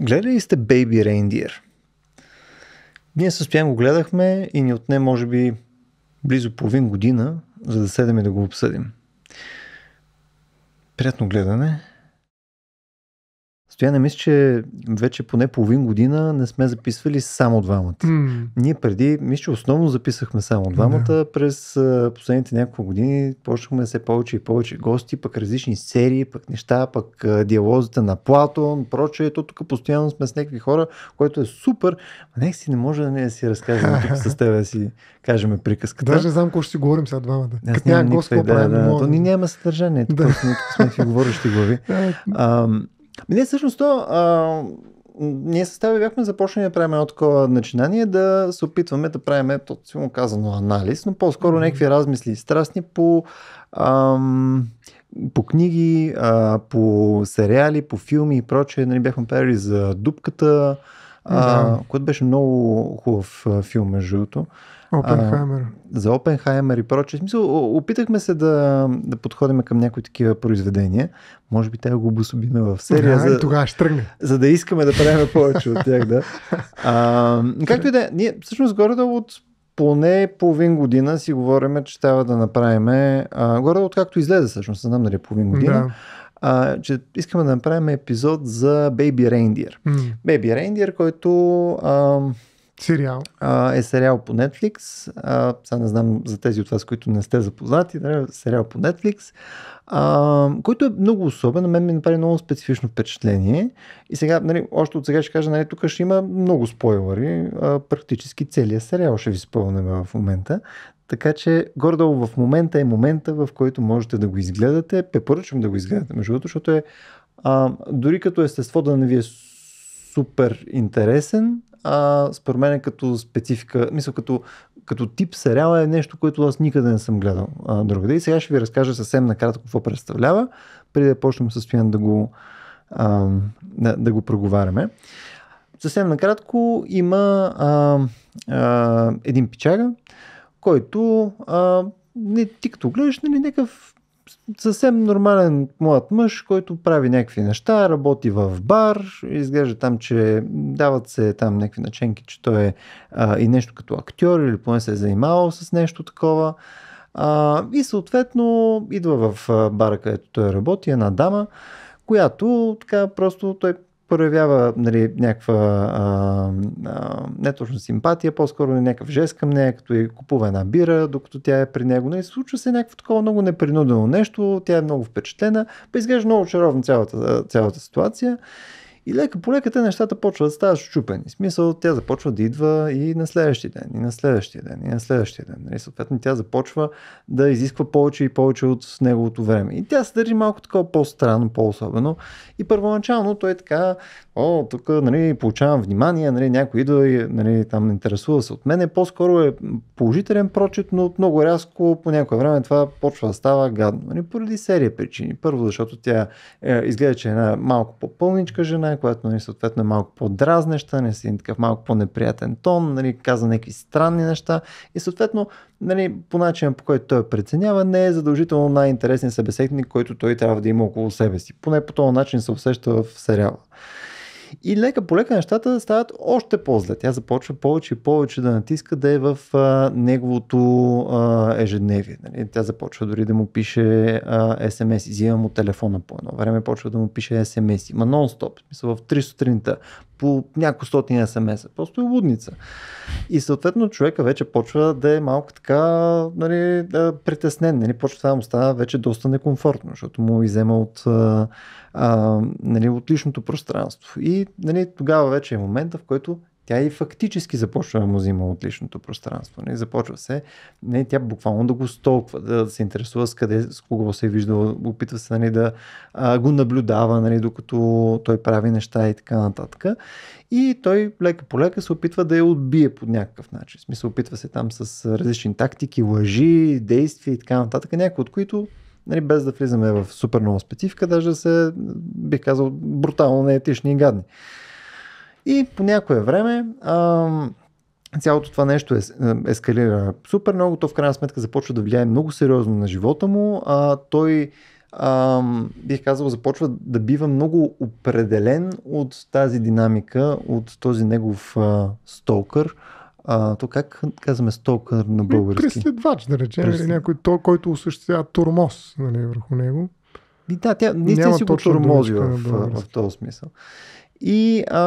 Гледали сте Baby Reindeer? Ние с го гледахме и ни отне може би близо половин година, за да седем и да го обсъдим. Приятно гледане! разстояние, мисля, че вече поне половин година не сме записвали само двамата. Mm. Ние преди, мисля, че основно записахме само двамата. Yeah. През а, последните няколко години почнахме все повече и повече гости, пък различни серии, пък неща, пък а, диалозите на Платон, прочее. То тук постоянно сме с някакви хора, което е супер. А нека си не може да не си разкажем тук с тебе си кажем приказката. Даже не знам какво ще си говорим сега двамата. Аз нямам никаква гост, какво правим? Да, да, да, да, да, да, да, да, не, всъщност то, а, ние с теб бяхме започнали да правим едно такова начинание, да се опитваме да правим, то силно казано, анализ, но по-скоро някакви размисли и страстни по, ам, по книги, а, по сериали, по филми и прочее. Нали, бяхме правили за дупката, а, mm-hmm. което беше много хубав филм, между другото. Опенхаймер. за Опенхаймер и проче. В смисъл, опитахме се да, да подходим към някои такива произведения. Може би трябва го обособиме в серия. Да, за, тогава ще тръгне. За да искаме да правим повече от тях, да. А, както и да е, ние всъщност горе да от поне половин година си говориме, че трябва да направим, горе от както излезе всъщност, знам дали е половин година, да. а, че искаме да направим епизод за Baby Reindeer. Mm. Baby Reindeer, който а, Сериал. А, е сериал по Netflix. А, сега не знам за тези от вас, които не сте запознати. Да, сериал по Netflix, а, който е много особен. На мен ми направи много специфично впечатление. И сега, нали, още от сега ще кажа, нали, тук ще има много спойлери. А, практически целият сериал ще ви спълнем в момента. Така че, гордо в момента е момента, в който можете да го изгледате. Препоръчвам да го изгледате, между другото, защото е а, дори като естество да не ви е супер интересен, а според мен е като специфика, мисля, като, като тип сериала е нещо, което аз никъде не съм гледал а, другаде. И сега ще ви разкажа съвсем накратко какво представлява, преди да почнем с Стоян да го, а, да, да го проговаряме. Съвсем накратко има а, а, един пичага, който а, не, ти като гледаш, нали, някакъв съвсем нормален млад мъж, който прави някакви неща, работи в бар, изглежда там, че дават се там някакви наченки, че той е а, и нещо като актьор или поне се е занимавал с нещо такова. А, и съответно идва в бара, където той работи, една дама, която така просто той проявява нали, някаква а, а, не точно симпатия, по-скоро е някакъв жест към нея, като и купува една бира, докато тя е при него. Нали, случва се някакво такова много непринудено нещо, тя е много впечатлена, па изглежда много очаровно цялата, цялата ситуация. И лека по лека те нещата почват да стават щупени. В смисъл, тя започва да идва и на следващия ден, и на следващия ден, и на следващия ден. Нали? Съответно, тя започва да изисква повече и повече от неговото време. И тя се държи малко такова по-странно, по-особено. И първоначално той е така, о, тук нали, получавам внимание, нали, някой идва и нали, там интересува се от мен. По-скоро е положителен прочит, но много рязко по някое време това почва да става гадно. Нали? Поради серия причини. Първо, защото тя е, изглежда, че е една малко по-пълничка жена, което нали, съответно е малко по-дразнеща, не си такъв малко по-неприятен тон, нали, каза някакви странни неща и съответно нали, по начина по който той преценява не е задължително най-интересният събеседник, който той трябва да има около себе си. Поне по този начин се усеща в сериала. И лека по лека нещата стават още по-зле. Тя започва повече и повече да натиска да е в а, неговото а, ежедневие. Нали? Тя започва дори да му пише смс, взима му телефона по едно време, почва да му пише смс, Има нон-стоп, в 3 сутринта, по няколко стотин смс. Просто е лудница. И съответно човека вече почва да е малко така нали, да притеснен. Нали, почва да му става вече доста некомфортно, защото му изема от, а, нали, от личното пространство. И нали, тогава вече е момента, в който тя и фактически започва да му взима от личното пространство. Не? Нали? Започва се, не, нали, тя буквално да го столква, да се интересува с къде, с кого се е виждал, опитва се нали, да а, го наблюдава, нали, докато той прави неща и така нататък. И той лека по лека се опитва да я отбие по някакъв начин. В смисъл, опитва се там с различни тактики, лъжи, действия и така нататък, някои от които нали, без да влизаме в супер нова специфика, даже се, бих казал, брутално неетични и гадни. И по някое време а, цялото това нещо е, е, ескалира супер много, то в крайна сметка започва да влияе много сериозно на живота му. А, той а, бих казал, започва да бива много определен от тази динамика, от този негов а, столкър. А, то как казваме столкър на български? Преследвач, да речем, Преслед... или някой, той, който осъществява турмоз нали, върху него. И да, тя наистина си го тормози в, в, в този смисъл. И а,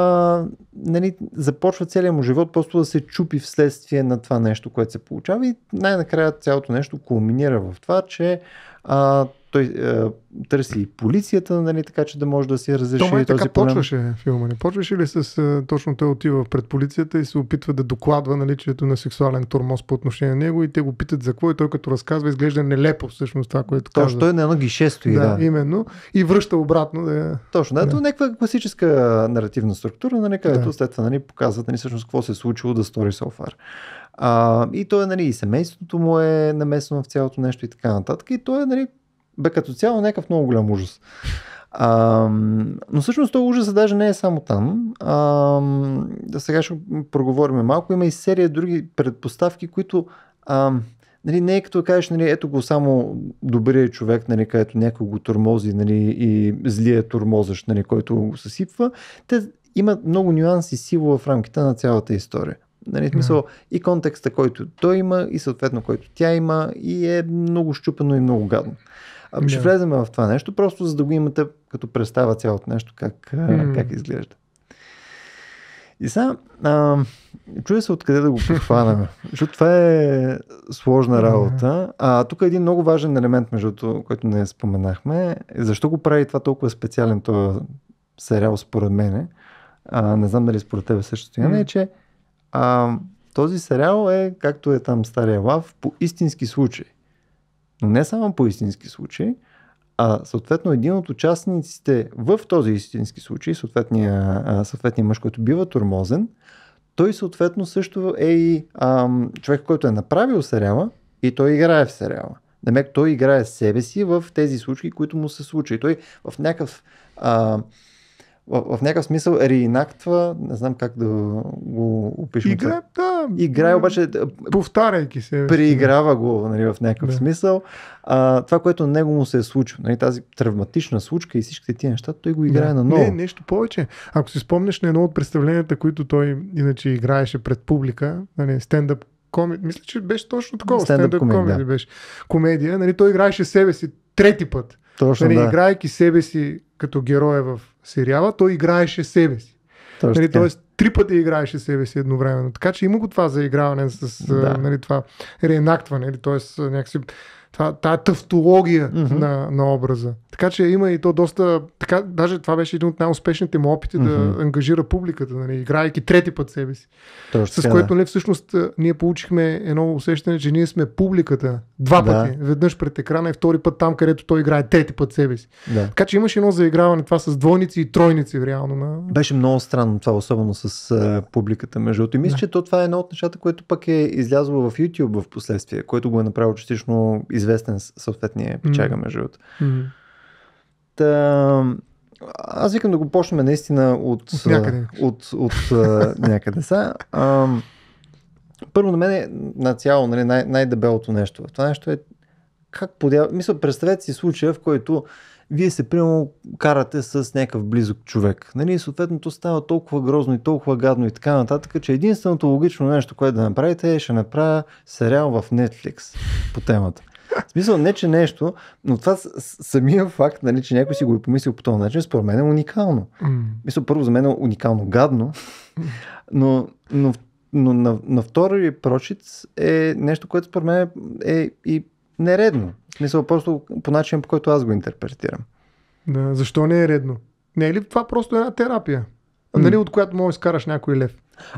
нали, започва целият му живот просто да се чупи вследствие на това нещо, което се получава. И най-накрая цялото нещо кулминира в това, че а, той е, търси и полицията, нали, така че да може да си разреши Тома, този така проблем. почваше филма, не почваше ли с... Е, точно той отива пред полицията и се опитва да докладва наличието на сексуален тормоз по отношение на него и те го питат за какво и той като разказва изглежда нелепо всъщност това, което Точно, казва. той е на едно гише стои, да, да. именно. И връща обратно. Да... Точно, да, да. Е някаква класическа наративна структура, нали, където да. след това нали, показват нали, всъщност какво се е случило да стори софар. А, и той, нали, и семейството му е намесено в цялото нещо и така нататък. И той е, нали, бе като цяло някакъв много голям ужас. А, но всъщност този ужас даже не е само там. А, да сега ще проговорим малко. Има и серия други предпоставки, които а, нали, не е като кажеш, нали, ето го само добрият човек, нали, където някой го турмози нали, и злия турмозъщ, нали, който го съсипва. Те имат много нюанси сила в рамките на цялата история. Нали, смисъл, и контекста, който той има, и съответно който тя има, и е много щупено и много гадно. Ами ще влезем в това нещо, просто за да го имате като представа цялото нещо, как, mm. как изглежда. И сега, а, чуя се откъде да го прихванаме, защото това е сложна работа. А тук е един много важен елемент, между другото, който не споменахме. Защо го прави това толкова специален този сериал, според мен? А, не знам дали според тебе също mm. е, че а, този сериал е, както е там Стария Лав, по истински случай но не само по истински случай, а съответно един от участниците в този истински случай, съответния, съответния мъж, който бива турмозен, той съответно също е и ам, човек, който е направил сериала и той играе в сериала. Демек той играе себе си в тези случаи, които му се случат. Той в някакъв Ам, в, в някакъв смисъл реинактва, не знам как да го опиша. Игра, да. Играе обаче... Повтаряйки се. Преиграва го нали, в някакъв да. смисъл. А, това, което на него му се е случило, нали, тази травматична случка и всичките тия неща, той го играе да. на ново. Не, нещо повече. Ако си спомнеш на едно от представленията, които той иначе играеше пред публика, нали, стендъп комед, мисля, че беше точно такова. Стендъп комедия да. беше. Комедия, нали, той играеше себе си трети път. Точно, нали, да. Играйки себе си като героя в сериала, той играеше себе си. Точно, нали, тоест, три пъти играеше себе си едновременно. Така че има го това заиграване с да. нали, това реенактване, или, нали, тоест някакси Тая тавтология mm-hmm. на, на образа. Така че има и то доста. Така, даже това беше един от най-успешните му опити mm-hmm. да ангажира публиката, нали, играйки трети път себе си. Точно, с което не нали, всъщност ние получихме едно усещане, че ние сме публиката два да. пъти. Веднъж пред екрана и втори път там, където той играе трети път себе си. Да. Така че имаше едно заиграване това с двойници и тройници реално. На... Беше много странно това, особено с а, публиката между другото, мисля, да. че то това е едно от нещата, което пък е излязло в YouTube в последствие, което го е направил частично известен съответния печага, mm между другото. Mm-hmm. Та, аз викам да го почнем наистина от, от някъде. От, от, от някъде са. Ам, първо на мен е на цяло нали, най- най-дебелото нещо. Това нещо е как подява... Мисля, представете си случая, в който вие се, примерно, карате с някакъв близък човек. Нали, съответно, то става толкова грозно и толкова гадно и така нататък, че единственото логично нещо, което да направите е, ще направя сериал в Netflix по темата. В смисъл, не че нещо, но това самия факт, нали, че някой си го е помислил по този начин, според мен е уникално. Mm. Мисля, първо за мен е уникално гадно, но, но, но на, на втори прочит е нещо, което според мен е и нередно. В смисъл, просто по начин, по който аз го интерпретирам. Да, защо не е редно? Не е ли това просто една терапия? нали, от която можеш да изкараш някой лев.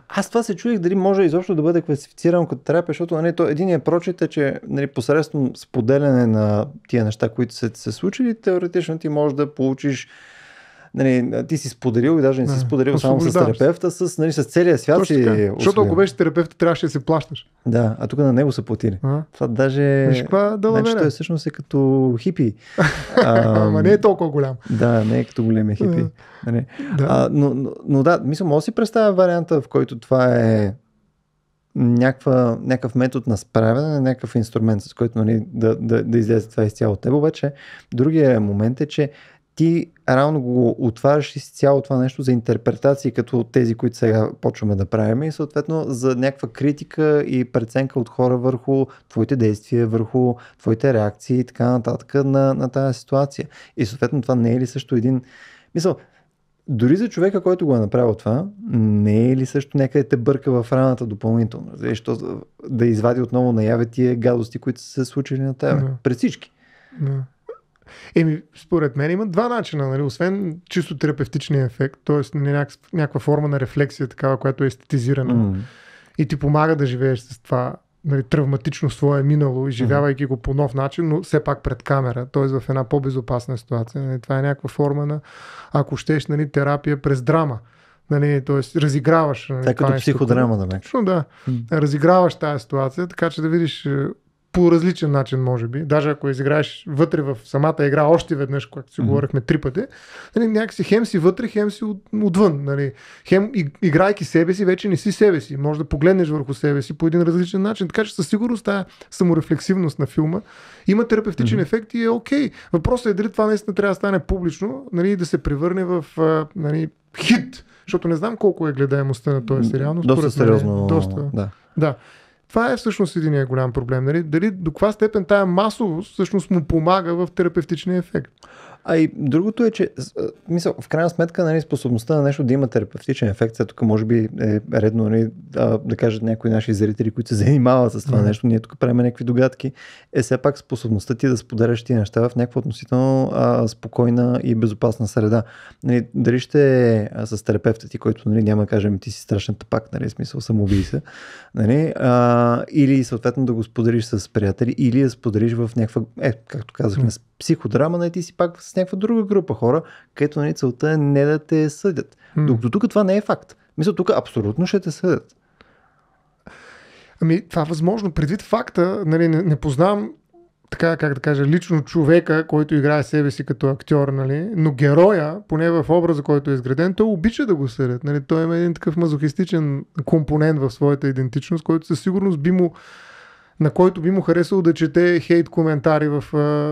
Аз това се чудих дали може изобщо да бъде класифицирано като терапия, защото нали, то единият прочит е, че нали, посредством споделяне на тия неща, които са се случили, теоретично ти можеш да получиш нали, ти си споделил и даже не, си споделил само с терапевта, с, нали, с целия свят. Точно си Защото ако беше терапевт, трябваше да се плащаш. Да, а тук на него са платили. А? Това даже... Виж значи, той всъщност е като хипи. Ама не е толкова голям. Да, не е като големи хипи. нали. да. А, но, но, но, да, мисля, мога да си представя варианта, в който това е някаква, някакъв метод на справяне, някакъв инструмент, с който нали, да, да, да излезе това изцяло от теб. Обаче, другия момент е, че ти рано го отваряш и цяло това нещо за интерпретации, като тези, които сега почваме да правим и съответно за някаква критика и преценка от хора върху твоите действия, върху твоите реакции и така нататък на, на тази ситуация. И съответно това не е ли също един... Мисъл, дори за човека, който го е направил това, не е ли също някъде те бърка в раната допълнително? Защо да извади отново наяве тия гадости, които са се случили на тебе? Да. Пред всички. Да. Еми, според мен има два начина, нали? освен чисто терапевтичния ефект, т.е. някаква форма на рефлексия, такава, която е естетизирана mm. и ти помага да живееш с това нали, травматично свое минало, изживявайки mm-hmm. го по нов начин, но все пак пред камера, т.е. в една по-безопасна ситуация. Нали, това е някаква форма на, ако щеш, нали, терапия през драма. Нали, т.е. разиграваш. Нали, така е, като психодрама, да Точно, да. Mm. Разиграваш тази ситуация, така че да видиш е, по различен начин, може би. Даже ако изиграеш вътре в самата игра още веднъж, когато си mm-hmm. говорихме три пъти, нали, някакси хем си вътре, хем си от, отвън. Нали. Хем, и, играйки себе си, вече не си себе си. Може да погледнеш върху себе си по един различен начин. Така че със сигурност тази саморефлексивност на филма има терапевтичен mm-hmm. ефект и е окей. Okay. Въпросът е дали това наистина трябва да стане публично, нали, да се превърне в нали, хит. Защото не знам колко е гледаемостта на този сериал, доста е сериозно. доста. Да. да. Това е всъщност един голям проблем. Нали? Дали до каква степен тая масовост всъщност му помага в терапевтичния ефект? А и другото е, че мисъл, в крайна сметка нали, способността на нещо да има терапевтичен ефект, тук може би е редно нали, да, да кажат някои наши зрители, които се занимават с това mm-hmm. нещо, ние тук правим някакви догадки, е все пак способността ти е да споделяш тия неща в някаква относително а, спокойна и безопасна среда. Нали, дали ще е с терапевта ти, който нали, няма да кажем ти си страшен тапак, нали, смисъл самоубий се, нали, а, или съответно да го споделиш с приятели, или да споделиш в някаква, е, както казахме, mm-hmm психодрама, нали, ти си пак с някаква друга група хора, където нали, целта е не да те съдят. Mm. Докато тук това не е факт. Мисля, тук абсолютно ще те съдят. Ами, това е възможно. Предвид факта, нали, не, не познавам така, как да кажа, лично човека, който играе себе си като актьор, нали? но героя, поне в образа, който е изграден, той обича да го съдят. Нали? Той има един такъв мазохистичен компонент в своята идентичност, който със сигурност би му на който би му харесало да чете хейт коментари в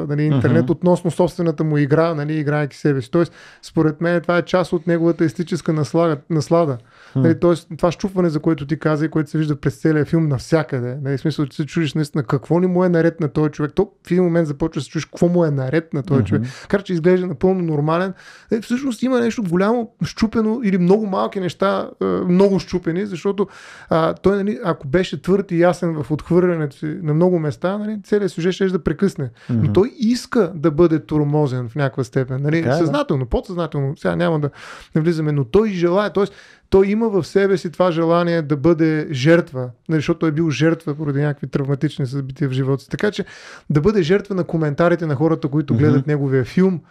нали, интернет uh-huh. относно собствената му игра, нали, играйки себе си. Тоест, според мен това е част от неговата естетическа наслага, наслада. Uh-huh. Нали, тоест, това щупване, за което ти каза и което се вижда през целия филм навсякъде. Нали, в смисъл, че се чудиш наистина какво ни му е наред на този човек. То в един момент започва да се чудиш какво му е наред на този uh-huh. човек. така че изглежда напълно нормален. Нали, всъщност има нещо голямо щупено или много малки неща, много щупени, защото а, той, нали, ако беше твърд и ясен в отхвърлянето си на много места, нали, целият сюжет ще е, да прекъсне. Mm-hmm. Но той иска да бъде турмозен в някаква степен. Нали, така, е, съзнателно, да. подсъзнателно, сега няма да навлизаме, влизаме, но той желая, т.е. той има в себе си това желание да бъде жертва, нали, защото той е бил жертва поради някакви травматични събития в живота си. Така че да бъде жертва на коментарите на хората, които гледат mm-hmm. неговия филм,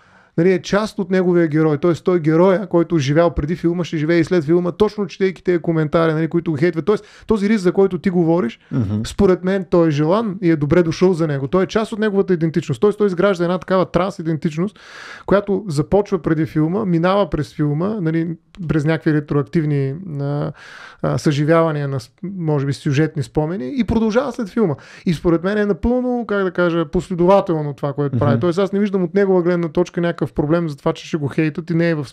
нали, е част от неговия герой. Т.е. той героя, който живял преди филма, ще живее и след филма, точно четейки тези коментари, нали, които го хейтват. Т.е. този риск, за който ти говориш, mm-hmm. според мен той е желан и е добре дошъл за него. Той е част от неговата идентичност. Т.е. той изгражда една такава транс идентичност, която започва преди филма, минава през филма, нали, през някакви ретроактивни а, а, съживявания на, може би, сюжетни спомени и продължава след филма. И според мен е напълно, как да кажа, последователно това, което mm-hmm. прави. Тоест аз не виждам от негова гледна точка някакъв някакъв проблем за това, че ще го хейтат и не е в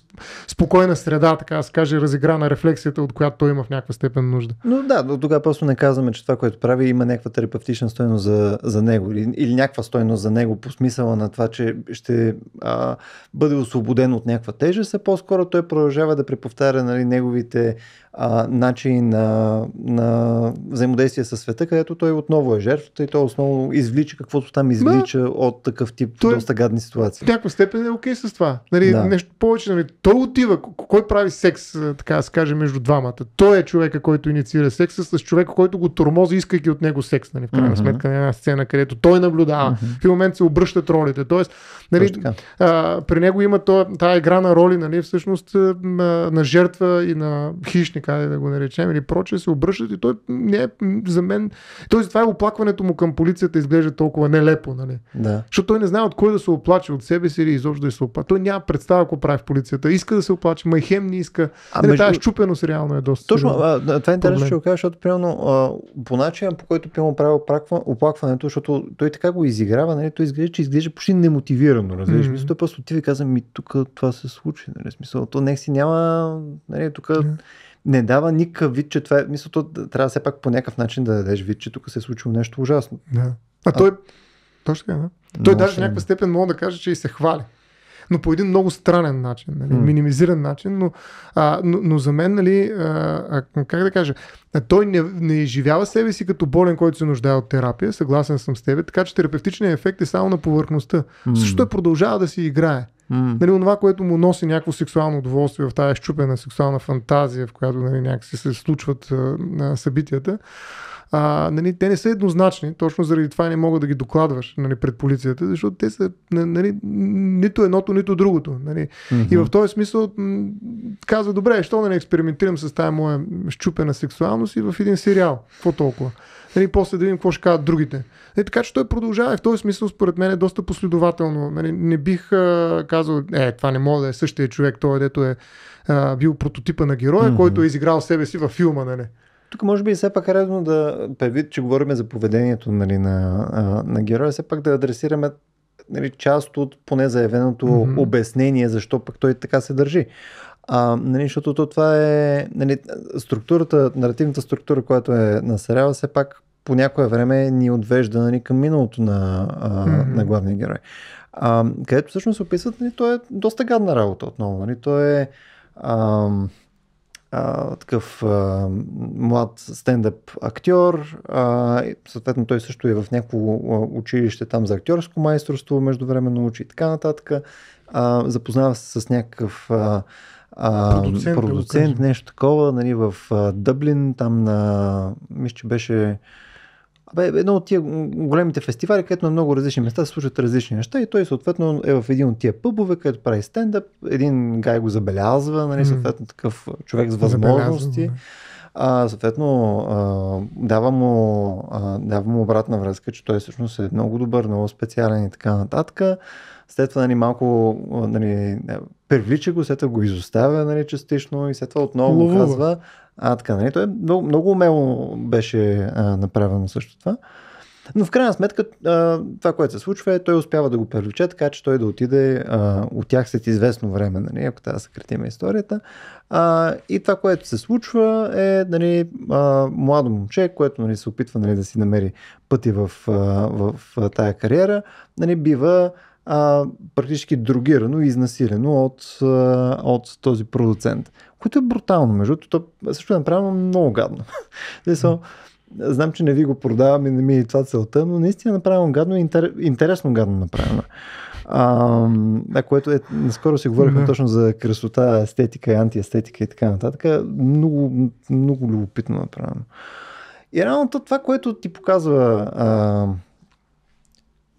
спокойна среда, така да се каже, разиграна рефлексията, от която той има в някаква степен нужда. Но да, до тогава просто не казваме, че това, което прави, има някаква терапевтична стойност за, за него или, или някаква стойност за него по смисъла на това, че ще а, бъде освободен от някаква тежест, а по-скоро той продължава да преповтаря нали, неговите а, начини на, на взаимодействие с света, където той отново е жертвата и той основно извлича каквото там извлича Ма, от такъв тип той, доста гадни ситуации. В някаква степен е окей okay с това. Нали, да. Нещо повече. Нали, той отива. Кой прави секс, така да се каже, между двамата? Той е човека, който инициира секса с човека, който го тормози, искайки от него секс. Нали, в крайна uh-huh. сметка на една сцена, където той наблюдава. Uh-huh. В един момент се обръщат ролите. Тоест, нали, а, при него има тази игра на роли, нали, всъщност на, на жертва и на хищника, е да го наречем, или проче, се обръщат и той не е за мен. Тоест, това е оплакването му към полицията изглежда толкова нелепо. Нали? Да. Защото той не знае от кой да се оплаче, от себе си или изобщо да се оплаче. Той няма представа какво прави в полицията. Иска да се оплаче, ма и хем не иска. А, не, между... Тази щупеност реално е доста. Точно, а, това е интересно, че го кажа, защото примерно, а, по начина, по който пиемо прави оплакването, защото той така го изиграва, нали, той изглежда, че изглежда почти немотивирано. Разбираш, mm-hmm. мисля, той просто отива и каза, ми тук това се случи. Нали, смисъл, то нека си няма, нали, тук yeah. не дава никакъв вид, че това е, мисъл, то трябва все пак по някакъв начин да дадеш вид, че тук се е случило нещо ужасно. Да. А, а той, точно така, да. Той даже в някаква степен мога да каже, че и се хвали но по един много странен начин, нали, mm. минимизиран начин, но, а, но, но за мен, нали, а, как да кажа, той не, не изживява себе си като болен, който се нуждае от терапия, съгласен съм с теб, така че терапевтичният ефект е само на повърхността. Mm. Също той продължава да си играе. Mm. Нали, това, което му носи някакво сексуално удоволствие в тази щупена сексуална фантазия, в която нали, някакси се случват а, събитията, а, нали, те не са еднозначни, точно заради това не мога да ги докладваш нали, пред полицията, защото те са нали, нито едното, нито другото. Нали. Mm-hmm. И в този смисъл казва, добре, що да не експериментирам с тази моя щупена сексуалност и в един сериал. Какво толкова? Нали, после да видим какво ще кажат другите. Нали, така че той продължава и в този смисъл според мен е доста последователно. Нали, не бих а, казал, е, това не може да е същия човек, той дето е а, бил прототипа на героя, mm-hmm. който е изиграл себе си във филма. Нали. Тук може би е все пак е редно да, предвид, че говорим за поведението нали, на, а, на героя, все пак да адресираме нали, част от поне заявеното mm-hmm. обяснение, защо пък той така се държи. А, нали, защото то това е нали, структурата, наративната структура, която е на сериала, все пак по някое време ни отвежда нали, към миналото на, а, mm-hmm. на главния герой. А, където всъщност описват, нали, то е доста гадна работа отново. Нали, то е а, а, такъв а, млад стендъп актьор. А, съответно, той също е в някакво училище там за актьорско майсторство, междувременно учи и така нататък. А, запознава се с някакъв. А, а, продуцент, продуцент нещо такова, нали, в а, Дъблин, там на, мисля, че беше Абе, едно от тия големите фестивали, където на много различни места се случват различни неща и той съответно е в един от тия пъбове, където прави стендъп, един гай го забелязва, нали, съответно такъв човек с възможности. а, съответно, а, дава, му, а, дава му обратна връзка, че той всъщност е много добър, много специален и така нататък. След това нали, малко нали, е, привлича го, след това го изоставя нали, частично и след това отново Ловува. казва а, така, нали? Той е много, много умело беше а, направено също това. Но в крайна сметка а, това, което се случва е, той успява да го привлече, така че той да отиде а, от тях след известно време, нали, ако трябва да съкратим историята. А, и това, което се случва е нали, а, младо момче, което нали, се опитва нали, да си намери пъти в, а, в, в тая кариера, нали, бива а, практически другирано и изнасилено от, а, от този продуцент което е брутално. Между другото, е също е направено много гадно. Mm-hmm. Знам, че не ви го продавам и не ми е това целта, но наистина е направено гадно и интер... интересно гадно направено. А, а което е, наскоро си говорихме mm-hmm. точно за красота, естетика, антиестетика и така нататък. Много, много любопитно направено. И реално това, което ти показва а,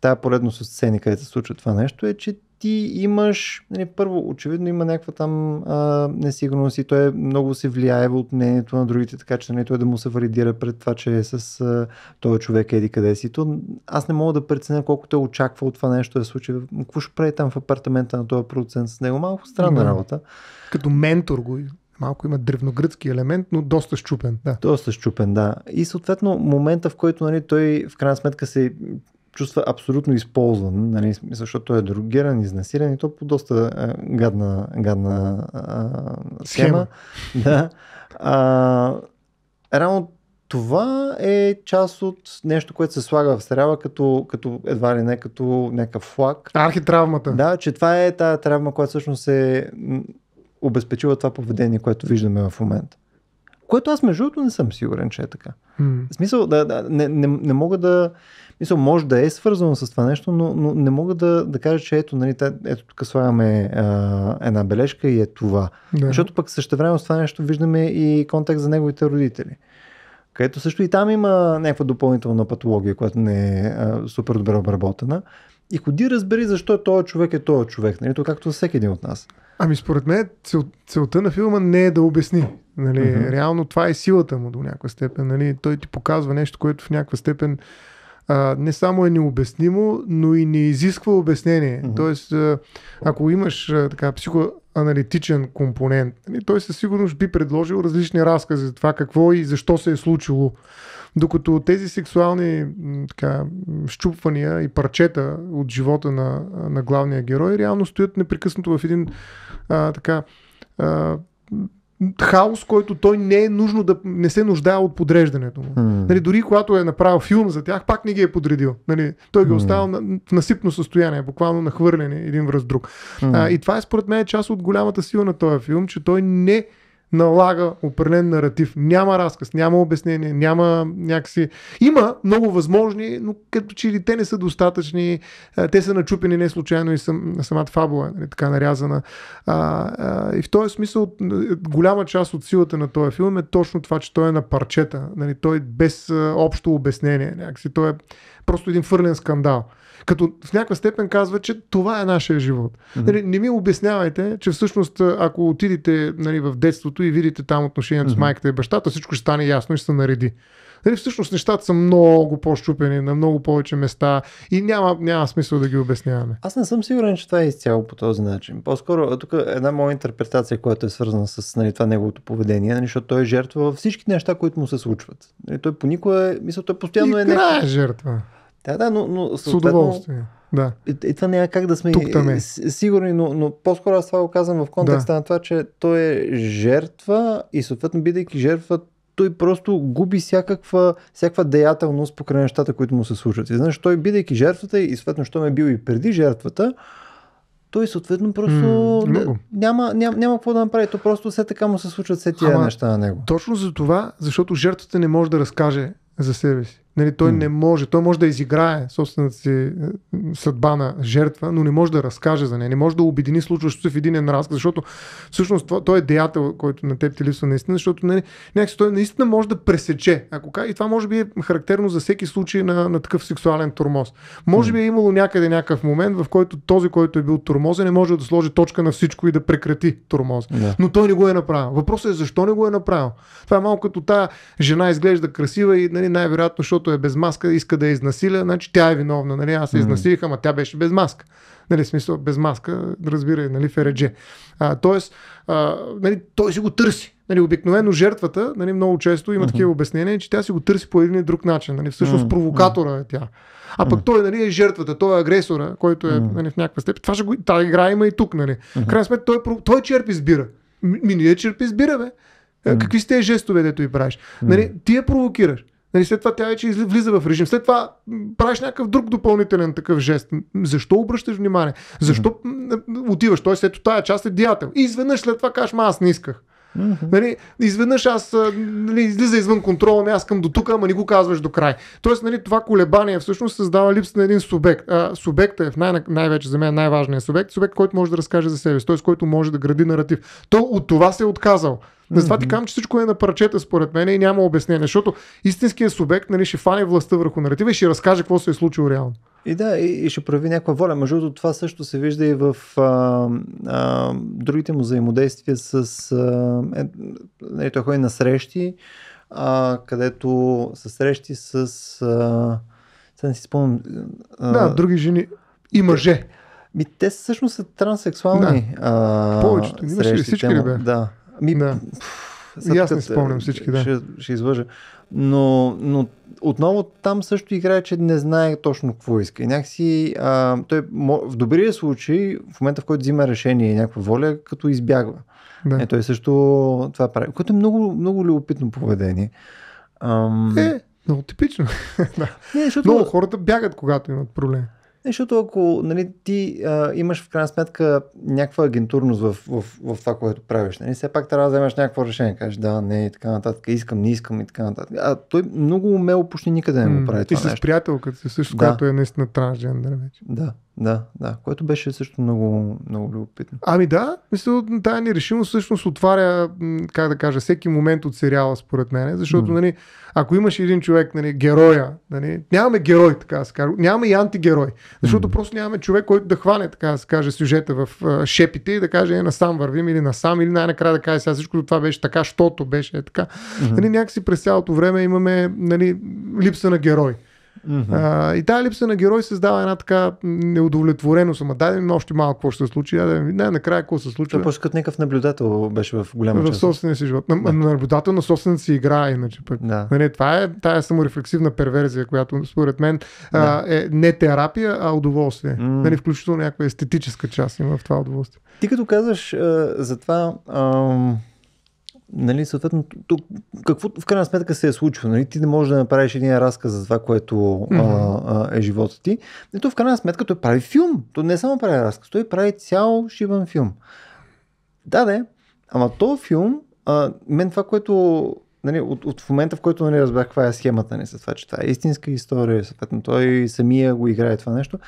тая поредност от сцени, където се случва това нещо, е, че ти имаш, нали, първо, очевидно има някаква там а, несигурност и той е много се влияе от мнението на другите, така че нали, той да му се валидира пред това, че е с а, този човек еди къде си. То, аз не мога да преценя колко той очаква от това нещо да случи. Какво ще прави там в апартамента на този продуцент с него? Малко странна работа. Като ментор го малко има древногръцки елемент, но доста щупен. Да. Доста щупен, да. И съответно момента, в който нали, той в крайна сметка се чувства абсолютно използван, нали, защото е другеран, изнасилен и то по доста а, е, гадна, гадна а, схема. схема. Да. А, рано това е част от нещо, което се слага в сериала, като, като едва ли не, като някакъв флаг. Архитравмата. Да, че това е тази травма, която всъщност е обезпечила това поведение, което виждаме в момента. Което аз между другото не съм сигурен, че е така. Mm. В смисъл, да, да, не, не, не мога да... Мисля, може да е свързано с това нещо, но, но не мога да, да кажа, че ето, нали, ето тук слагаме а, една бележка и е това. Да. Защото пък време с това нещо виждаме и контекст за неговите родители. Където също и там има някаква допълнителна патология, която не е а, супер добре обработена. И ходи разбери защо е този човек е този човек, нали? То е както всеки един от нас. Ами според мен цел, целта на филма не е да обясни. Нали? Uh-huh. Реално това е силата му до някаква степен. Нали? Той ти показва нещо, което в някаква степен а, не само е необяснимо, но и не изисква обяснение. Mm-hmm. Тоест, а, ако имаш а, така психоаналитичен компонент, нали, той със сигурност би предложил различни разкази за това какво и защо се е случило. Докато тези сексуални така, щупвания и парчета от живота на, на главния герой реално стоят непрекъснато в един а, така а, хаос, който той не е нужно да не се нуждае от подреждането му. Mm. Нали, дори когато е направил филм за тях, пак не ги е подредил. Нали, той ги е оставил на, в насипно състояние, буквално нахвърлени един връз друг. Mm. А, и това е според мен е част от голямата сила на този филм, че той не налага определен наратив. Няма разказ, няма обяснение, няма някакси... Има много възможни, но като че ли те не са достатъчни, те са начупени не случайно и сам, самата фабула е така нарязана. А, а, и в този смисъл голяма част от силата на този филм е точно това, че той е на парчета. Нали, той е без а, общо обяснение. Някакси. Той е просто един фърлен скандал. Като в някаква степен казва, че това е нашия живот. Mm-hmm. Нали, не ми обяснявайте, че всъщност ако отидете нали, в детството и видите там отношението mm-hmm. с майката и бащата, всичко ще стане ясно и ще се нареди. Нали, всъщност нещата са много по-щупени на много повече места и няма, няма смисъл да ги обясняваме. Аз не съм сигурен, че това е изцяло по този начин. По-скоро, тук е една моя интерпретация, която е свързана с нали, това неговото поведение, нали, защото той е жертва във всички неща, които му се случват. Нали, той по никое, мисля, той постоянно и е. Не, е жертва. Да, да, но, но С удоволствие. Да. И, и това няма как да сме Тук-таме. сигурни, но, но по-скоро аз това го казвам в контекста да. на това, че той е жертва и съответно бидейки жертва, той просто губи всякаква, всякаква деятелност покрай нещата, които му се случват. И знаеш, той бидейки жертвата и съответно, що ме бил и преди жертвата, той съответно просто mm, да, няма, няма, няма какво да направи. То просто все така му се случват все тия Ама, неща на него. Точно за това, защото жертвата не може да разкаже за себе си. Нали, той mm. не може, той може да изиграе собствената си е, съдба на жертва, но не може да разкаже за нея, не може да обедини случващото се в един разказ, защото всъщност това, той е деятел, който на теб ти липсва наистина, защото нали, някакси той наистина може да пресече. Ако, и това може би е характерно за всеки случай на, на такъв сексуален турмоз. Може mm. би е имало някъде някакъв момент, в който този, който е бил турмозен, не може да сложи точка на всичко и да прекрати турмоз. Yeah. Но той не го е направил. Въпросът е защо не го е направил. Това е малко като тая жена изглежда красива и нали, най-вероятно, защото защото е без маска, иска да я изнасиля, значи тя е виновна, нали? аз се изнасилих, ама тя беше без маска. Нали, смисъл, без маска, разбира, нали, фередже. А, тоест, а, нали, той си го търси. Нали, обикновено жертвата, нали, много често има такива обяснения, че тя си го търси по един или друг начин. Нали, всъщност провокатора е тя. А пък той нали, е жертвата, той е агресора, който е нали, в някаква степен. Това ще го, тази игра има и тук. Нали. Крайна сметка той, той, черпи сбира. Ми, ние черпи сбира, бе. Е, какви сте жестове, дето и правиш? Нали, ти я провокираш. Нали, след това тя вече влиза в режим. След това правиш някакъв друг допълнителен такъв жест. Защо обръщаш внимание? Защо mm-hmm. отиваш? след това тая част е диятел. И изведнъж след това кажеш, ма аз не исках. Mm-hmm. Нали, изведнъж аз нали, излиза извън контрола, ми, аз искам до тук, ама не го казваш до край. Тоест, нали, това колебание всъщност създава липса на един субект. А, субектът е в най- най-вече за мен най-важният субект, субект, който може да разкаже за себе си, т.е. който може да гради наратив. Той от това се е отказал. Mm-hmm. Затова ти казвам, че всичко е на парчета, според мен, и няма обяснение, защото истинският субект нали, ще фане властта върху наратива и ще разкаже какво се е случило реално. И да, и, и ще прояви някаква воля. Между другото, това също се вижда и в а, а, другите му взаимодействия с... А, е, нали, той ходи на срещи, а, където са срещи с... А, сега не си спомням... А, да, други жени и мъже. Ми, те всъщност са транссексуални. Да. Повечето. Имаше всички ли бе? Да. Ми, да. Пфф, и аз не спомням всички, да. Ще, ще излъжа. Но, но отново там също играе, че не знае точно какво иска. И някакси а, той в добрия случай, в момента в който взима решение и някаква воля, като избягва. Да. Е, той също това прави. Което е много, много любопитно поведение. Ам... Е, много типично. да. не, защото... Много хората бягат, когато имат проблем. Е, защото ако нали, ти а, имаш в крайна сметка някаква агентурност в, в, в, това, което правиш, нали, все пак трябва да вземеш някакво решение. Кажеш да, не и така нататък, искам, не искам и така нататък. А той много умело почти никъде не го прави. Ти си с приятел, приятелката си, също, да. която е наистина трансгендер вече. Да. Да, да, което беше също много, много любопитно. Ами да, мисля, тая нерешимост всъщност отваря, как да кажа, всеки момент от сериала, според мен, защото, mm. нали, ако имаш един човек, нали, героя, нали, нямаме герой, така да се каже, нямаме и антигерой, защото mm. просто нямаме човек, който да хване, така да се каже, сюжета в шепите и да каже, е, насам вървим или насам, или най-накрая да каже, сега всичко това беше така, щото беше е, така. Mm-hmm. Нали, някакси през цялото време имаме, нали, липса на герой. Mm-hmm. А, и тази липса на герой създава една така неудовлетвореност. Ама дай ми още малко какво ще се случи. Дай, не, накрая какво се случва. Той повече като някакъв наблюдател беше в голяма част. В собствения си живот. Да. На, наблюдател на собствената си игра, иначе пък. Да. Не, нали, това е тая е саморефлексивна перверзия, която според мен да. а, е не терапия, а удоволствие. Mm. Не, нали, включително някаква естетическа част има в това удоволствие. Ти като казваш а, за това... А, нали, съответно, тук, какво в крайна сметка се е случило? Нали? Ти не можеш да направиш един разказ за това, което mm-hmm. а, а, е живота ти. И то в крайна сметка той прави филм. Той не само прави разказ, той прави цял шибан филм. Да, да, е, ама то филм, а, мен това, което нали, от, от момента, в който нали, разбрах каква е схемата ни нали, с това, че това е истинска история, съответно той самия го играе това нещо,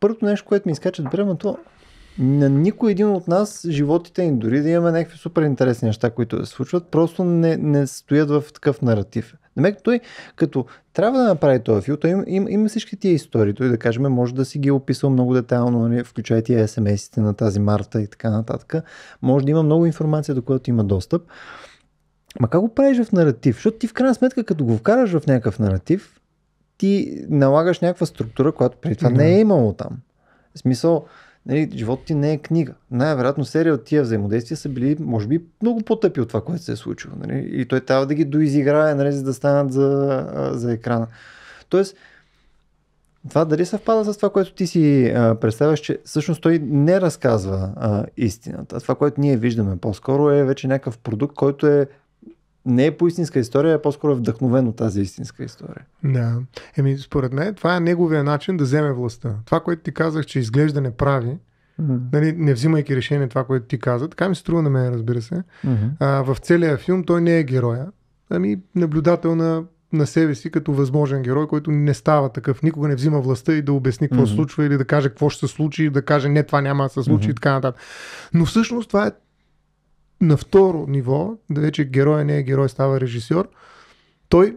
първото нещо, което ми изкача, добре, но то на никой един от нас животите ни, дори да имаме някакви супер интересни неща, които да се случват, просто не, не стоят в такъв наратив. Намек той, като трябва да направи този филм, той им, им, има всички тия истории, той да кажем, може да си ги е описал много детайлно, нали, включая тия смс-ите на тази Марта и така нататък. Може да има много информация, до която има достъп. Ма как го правиш в наратив? Защото ти в крайна сметка, като го вкараш в някакъв наратив, ти налагаш някаква структура, която преди това не е имало там. В смисъл, нали, живот ти не е книга. Най-вероятно серия от тия взаимодействия са били, може би, много по-тъпи от това, което се е случило. Нали? И той трябва да ги доизиграе, нали, за да станат за, за екрана. Тоест, това дали съвпада с това, което ти си а, представяш, че всъщност той не разказва а, истината. Това, което ние виждаме по-скоро е вече някакъв продукт, който е не е по истинска история, а по-скоро е вдъхновен от тази истинска история. Да. Еми, според мен това е неговия начин да вземе властта. Това, което ти казах, че изглежда не прави, Mm-hmm. Нали, не взимайки решение това, което ти каза. Така ми се струва на мен, разбира се. Mm-hmm. А, в целия филм той не е героя, ами наблюдател на, на себе си като възможен герой, който не става такъв. Никога не взима властта и да обясни какво mm-hmm. се случва или да каже какво ще се случи, да каже не, това няма да се случи mm-hmm. и така нататък. Но всъщност това е на второ ниво, да вече героя е, не е герой, става режисьор, той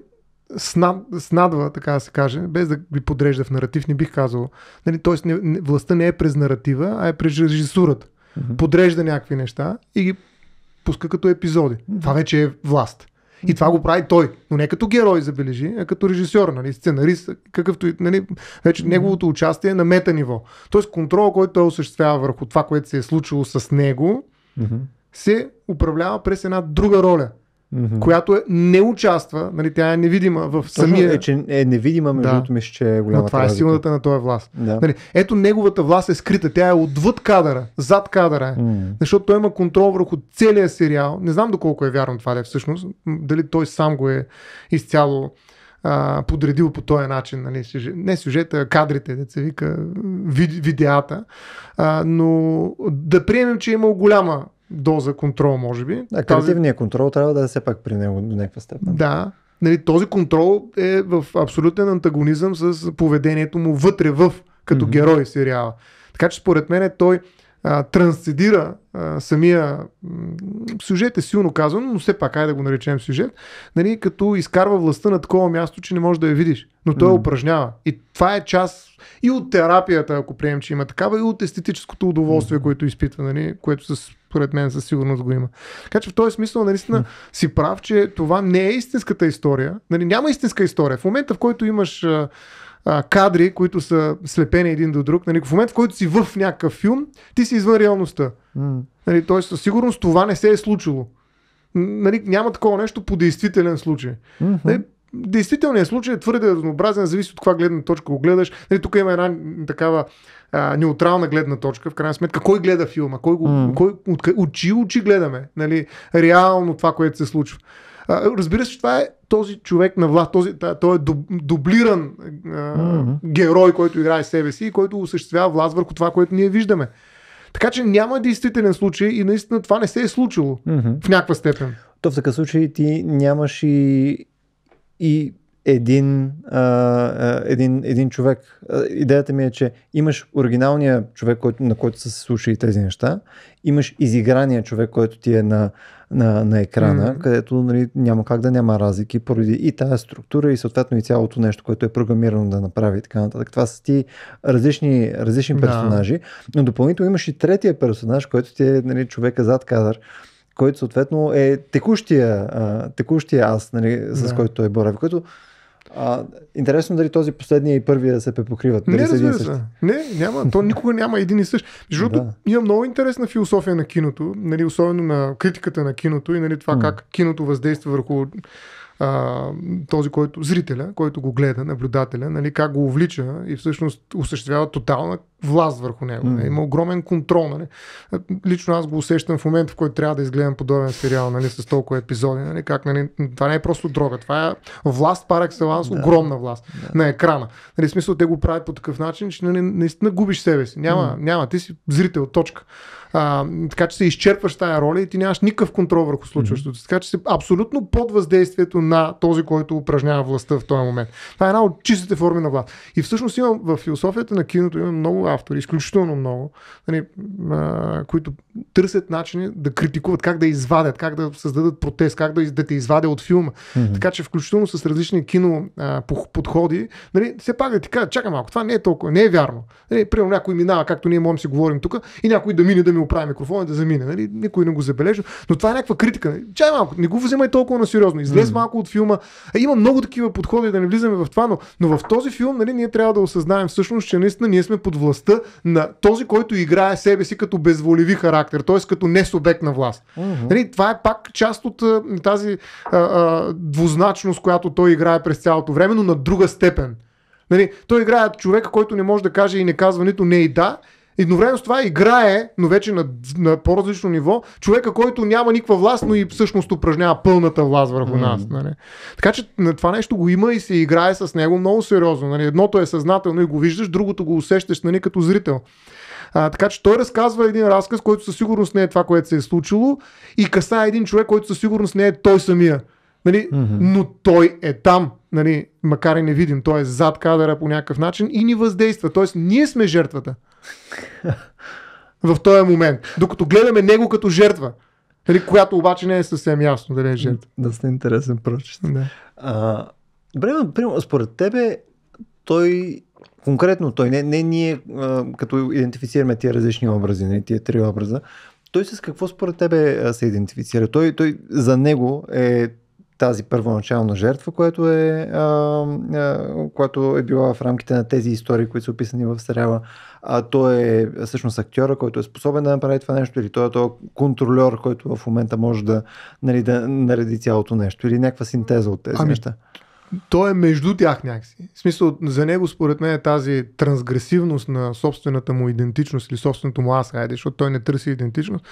снад, снадва, така да се каже, без да ги подрежда в наратив, не бих казал. Нали, т.е. не, не, властта не е през наратива, а е през режисурата. Mm-hmm. Подрежда някакви неща и ги пуска като епизоди. Mm-hmm. Това вече е власт. И това го прави той. Но не като герой, забележи, а като режисьор, нали, сценарист, какъвто и, нали, вече неговото участие е на мета ниво. Тоест контрол, който той осъществява върху това, което се е случило с него, mm-hmm се управлява през една друга роля. Mm-hmm. Която е, не участва, нали, тя е невидима в Точно самия. Е, че е невидима, между другото, мисля, че е голяма. Но това е разлика. е силата на този власт. Да. Нали, ето неговата власт е скрита, тя е отвъд кадъра, зад кадъра е. Mm-hmm. Защото той има контрол върху целия сериал. Не знам доколко е вярно това е всъщност, дали той сам го е изцяло а, подредил по този начин. Нали, сюжет, не сюжета, кадрите, деца вика, вид, видеята. А, но да приемем, че е имал голяма доза контрол, може би. Да, креативният Тази... контрол трябва да е все пак при него до някаква степен. Да. Нали, този контрол е в абсолютен антагонизъм с поведението му вътре в като mm-hmm. герой сериала. Така че според мен е той а, трансцедира а, самия м- сюжет е силно казано, но все пак ай да го наречем сюжет, нали, като изкарва властта на такова място, че не можеш да я видиш. Но той mm. hmm упражнява. И това е част и от терапията, ако приемем, че има такава, и от естетическото удоволствие, mm. Mm-hmm. което изпитва, нали, което с според мен със сигурност го има. Така че в този смисъл наистина си прав, че това не е истинската история. Нали, няма истинска история. В момента, в който имаш а, а, кадри, които са слепени един до друг, нали, в момента, в който си в някакъв филм, ти си извън реалността. Нали, Тоест, със сигурност това не се е случило. Нали, няма такова нещо по действителен случай. Mm-hmm. Нали, действителният случай е твърде разнообразен, зависи от каква гледна точка го гледаш. Нали, тук има една такава а, неутрална гледна точка, в крайна сметка, кой гледа филма, кой го, mm. кой, от, от чии очи гледаме, нали, реално това, което се случва. А, разбира се, че това е този човек на власт, този, той е дублиран а, mm-hmm. герой, който играе себе си и който осъществява власт върху това, което ние виждаме. Така че няма действителен случай и наистина това не се е случило mm-hmm. в някаква степен. То в такъв случай ти нямаш и и един, а, един, един човек. Идеята ми е, че имаш оригиналния човек, който, на който са се слушали тези неща, имаш изиграния човек, който ти е на, на, на екрана, mm-hmm. където нали, няма как да няма разлики поради и тази структура и съответно и цялото нещо, което е програмирано да направи и така нататък. Това са ти различни, различни персонажи, yeah. но допълнително имаш и третия персонаж, който ти е нали, човека зад кадър, който съответно е текущия, а, текущия аз, нали, с да. който той борави, който а, интересно дали този последния и първия се препокриват. не, са един се. Не, няма. То никога няма един и същ. Между другото, да. има много интересна философия на киното, нали, особено на критиката на киното и нали, това mm. как киното въздейства върху а, този, който зрителя, който го гледа, наблюдателя, нали, как го увлича и всъщност осъществява тотална власт върху него. Mm. Има огромен контрол. Нали. Лично аз го усещам в момента, в който трябва да изгледам подобен сериал нали, с толкова епизоди. Нали, как, нали, това не е просто дрога, това е власт пара екселанс, да. огромна власт да. на екрана. Нали, смисъл те го правят по такъв начин, че нали, наистина губиш себе си. Няма, mm. няма, ти си зрител, точка. А, така че се изчерпваш тая роля и ти нямаш никакъв контрол върху случващото се. Така че си абсолютно под въздействието на този, който упражнява властта в този момент. Това е една от чистите форми на власт. И всъщност имам в философията на киното има много автори, изключително много, нали, а, които търсят начини да критикуват, как да извадят, как да създадат протест, как да, да те извадя от филма. Mm-hmm. Така че включително с различни кино а, подходи, нали, все пак да ти кажа, чакай малко, това не е толкова, не е вярно. Нали, примерно някой минава, както ние можем си говорим тук, и някой да мине да ми оправи микрофона, да замине. Нали, никой не го забележи, но това е някаква критика. Нали. Чай малко, не го взимай толкова на сериозно, излез mm-hmm. малко от филма. Е, има много такива подходи, да не влизаме в това, но, но в този филм нали, ние трябва да осъзнаем всъщност, че наистина ние сме под властта на този, който играе себе си като безволеви характер характер, т.е. като не субект на власт. Uh-huh. Нали, това е пак част от тази а, а, двузначност, която той играе през цялото време, но на друга степен. Нали, той играе човека, който не може да каже и не казва нито не и да, Едновременно с това играе, но вече на, на по-различно ниво, човека, който няма никаква власт, но и всъщност упражнява пълната власт върху mm. нас. Нали? Така че това нещо го има и се играе с него много сериозно. Нали? Едното е съзнателно и го виждаш, другото го усещаш нали, като зрител. А, така че той разказва един разказ, който със сигурност не е това, което се е случило и касае един човек, който със сигурност не е той самия. Нали? Mm-hmm. Но той е там, нали? макар и не видим, той е зад кадъра по някакъв начин и ни въздейства. Тоест, ние сме жертвата в този момент, докато гледаме него като жертва, нали? която обаче не е съвсем ясно дали е жертва. Да сте интересен прочит. Да. Добре, според тебе той конкретно той, не, не ние а, като идентифицираме тия различни образи, не нали, тия три образа, той с какво според тебе се идентифицира? Той, той за него е тази първоначална жертва, която е, а, а, която е била в рамките на тези истории, които са описани в сериала. А той е всъщност актьора, който е способен да направи това нещо, или той е този контролер, който в момента може да, нали, да нареди цялото нещо, или някаква синтеза от тези ами, неща той е между тях някакси. В смисъл, за него според мен е тази трансгресивност на собствената му идентичност или собственото му аз, хайде, защото той не търси идентичност,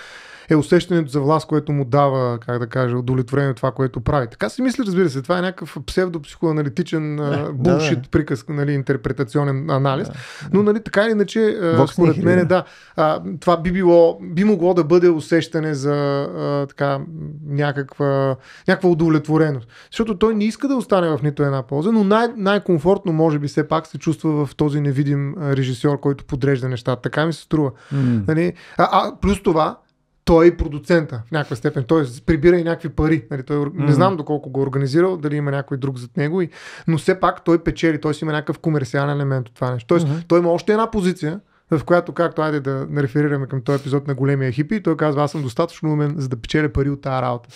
е усещането за власт, което му дава, как да кажа, удовлетворение от това, което прави. Така си мисля, разбира се, това е някакъв псевдопсихоаналитичен булшит да, да. приказ, нали, интерпретационен анализ. Да, да. Но нали, така или иначе, Вокс според мен, да, да а, това би, било, би могло да бъде усещане за а, така, някаква, някаква удовлетвореност. Защото той не иска да остане в нито една полза, но най- най-комфортно може би все пак се чувства в този невидим режисьор, който подрежда нещата. Така ми се струва. Mm. Нали? А, а плюс това, той е продуцента в някаква степен. Той прибира и някакви пари. Нали, той, mm-hmm. Не знам доколко го е организирал, дали има някой друг зад него, и, но все пак той печели, той си има някакъв комерциален елемент от това нещо. Тоест, mm-hmm. той има още една позиция, в която, както айде да реферираме към този епизод на големия хипи, той казва, аз съм достатъчно умен, за да печеля пари от тази работа.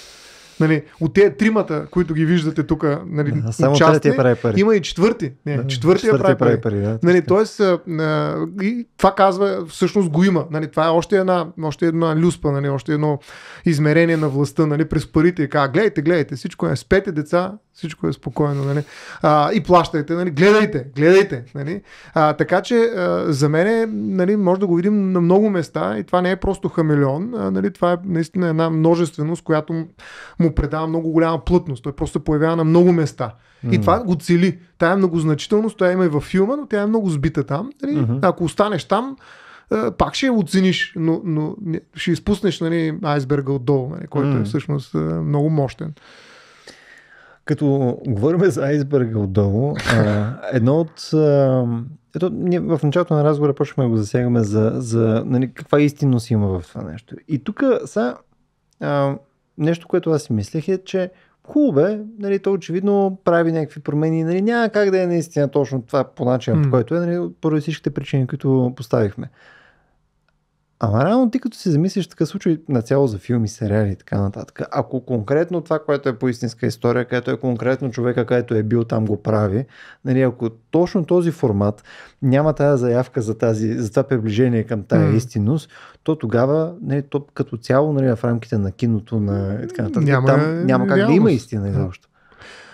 Нали, от тези тримата, които ги виждате тук, нали, да, само прави пари. има и четвърти. Не, да, четвъртия, четвъртия прави пари. Да, нали, тоест, а, и това казва, всъщност го има. Нали, това е още една, още една люспа, нали, още едно измерение на властта нали, през парите. Ка, гледайте, гледайте, всичко е спете деца, всичко е спокойно. Нали, а, и плащайте, нали, гледайте, гледайте. Нали. А, така че а, за мен е, нали, може да го видим на много места и това не е просто хамелеон. А, нали, това е наистина една множественост, която му предава много голяма плътност. Той просто появява на много места. Mm-hmm. И това го цели. Тая е многозначителност, тя има и във филма, но тя е много сбита там. Нали? Mm-hmm. Ако останеш там, пак ще я оцениш, но, но ще изпуснеш нали, айсберга отдолу, нали, който mm-hmm. е всъщност много мощен. Като говорим за айсберга отдолу, едно от... ето, ние в началото на разговора почваме да го засягаме за, за нали, каква истинност има в това нещо. И тук са нещо, което аз си мислех е, че хубаво нали, то очевидно прави някакви промени, нали, няма как да е наистина точно това по начин, mm. по който е, нали, поради всичките причини, които поставихме. Ама реално ти като си замислиш така случай на цяло за филми, сериали и така нататък, ако конкретно това, което е по истинска история, където е конкретно човека, който е бил там го прави, нали, ако точно този формат няма тази заявка за, тази, за това приближение към тази mm. истинност, то тогава нали, то като цяло нали, в рамките на киното на, и така нататък, няма, там, няма как реалност. да има истина изобщо.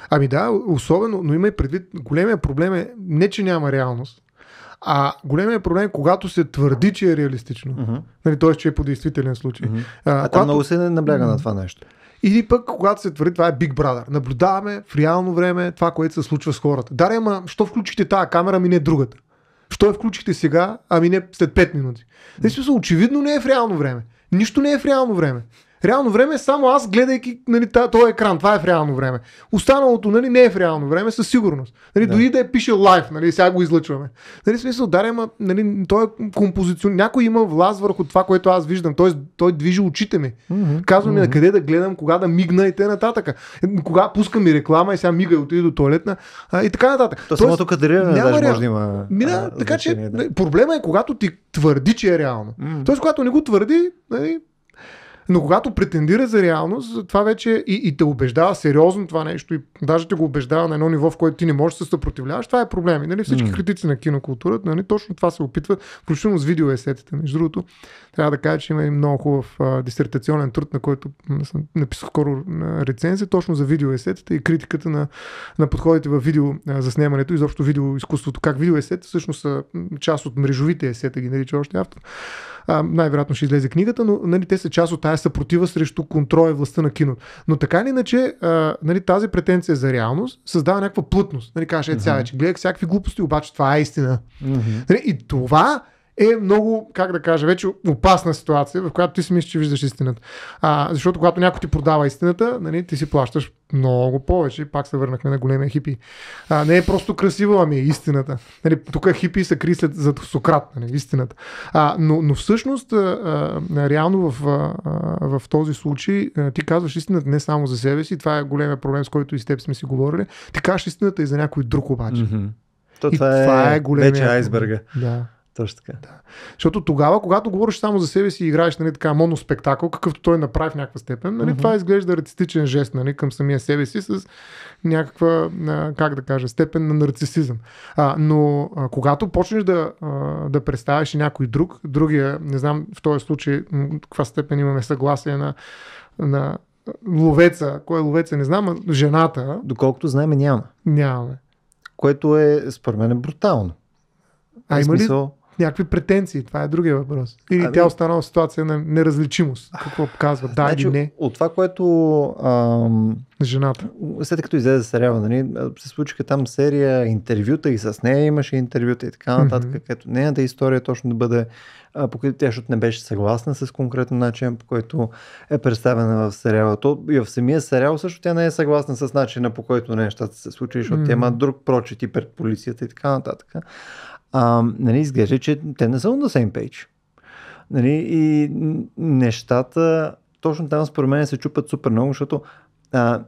Ами да, особено, но има и предвид, големия проблем е не, че няма реалност, а големият е проблем е, когато се твърди, че е реалистично. Uh-huh. Нали, Тоест, че е по действителен случай. Uh-huh. А, а когато... много се набляга uh-huh. на това нещо. Или пък, когато се твърди, това е Big Brother. Наблюдаваме в реално време това, което се случва с хората. Даре, ама, що включите тази камера, ами не другата? Що я включите сега, ами не след 5 минути? mm Смисъл, очевидно не е в реално време. Нищо не е в реално време. Реално време е само аз, гледайки нали, този екран. Това е в реално време. Останалото нали, не е в реално време, със сигурност. Нали, да. Дори да е пише лайв, нали, сега го излъчваме. Нали, смисъл, да, ама нали, той е композицион. Някой има власт върху това, което аз виждам. Той, той движи очите ми. Mm-hmm. Казва ми mm-hmm. на къде да гледам, кога да мигна и те нататък. Е, кога пуска ми реклама и сега мига и отиде до туалетна а, и така нататък. То самото кадриране няма даже може да има. Мина, а, така значение, че да. Нали, проблема е когато ти твърди, че е реално. Mm. Тоест, когато не го твърди, нали, но когато претендира за реалност, това вече и, и те убеждава сериозно това нещо и даже те го убеждава на едно ниво, в което ти не можеш да се съпротивляваш, това е проблем. И, нали, всички mm. критици на кинокултурата, нали, точно това се опитват, включително с видеоесетите. Между другото, трябва да кажа, че има и много хубав а, дисертационен труд, на който съм написал скоро на рецензия, точно за видеоесетите и критиката на, на подходите в видео а, за снимането изобщо видеоизкуството. Как видеоесетите всъщност са част от мрежовите есета, ги нарича още автор най-вероятно ще излезе книгата, но нали, те са част от тази съпротива срещу контрола и властта на киното. Но така или иначе, а, нали, тази претенция за реалност създава някаква плътност. Нали, каже, е, сега вече гледах всякакви глупости, обаче това е истина. Нали, и това е много, как да кажа, вече опасна ситуация, в която ти си мислиш, че виждаш истината. А, защото когато някой ти продава истината, нали, ти си плащаш много повече. Пак се върнахме на големия хипи. А, не е просто красиво, ами е истината. Нали, тук хипи са крислят зад Сократ, нали, истината. А, но, но всъщност, а, а, реално в, а, в този случай, а, ти казваш истината не само за себе си, това е големия проблем, с който и с теб сме си говорили. Ти казваш истината и за някой друг обаче. Mm-hmm. То и това, е, това е големия... вече айсберга. Да. Точно така. Да. Защото тогава, когато говориш само за себе си и играеш нали, така моноспектакъл, какъвто той направи в някаква степен, нали, mm-hmm. това изглежда артистичен жест нали, към самия себе си с някаква, как да кажа, степен на нарцисизъм. А, но а, когато почнеш да, а, да представяш и някой друг, другия, не знам в този случай каква степен имаме съгласие на, на ловеца, кой е ловеца, не знам, а жената. Доколкото знаем, няма. Нямаме. Което е, според мен, е брутално. А има ли, някакви претенции. Това е другия въпрос. Или а, ами- тя е останала ситуация на неразличимост. Какво показва? Да значи, или не? От това, което... Ам... Жената. След като излезе сериала, нали, се случиха там серия интервюта и с нея имаше интервюта и така нататък, mm-hmm. където нейната история точно да бъде по който тя защото не беше съгласна с конкретен начин, по който е представена в сериала. То и в самия сериал също тя не е съгласна с начина по който нещата се случи, защото mm-hmm. тя има друг прочит и пред полицията и така нататък а, нали, изглежда, че те не са на same page. Нали, и нещата точно там според мен се чупат супер много, защото а,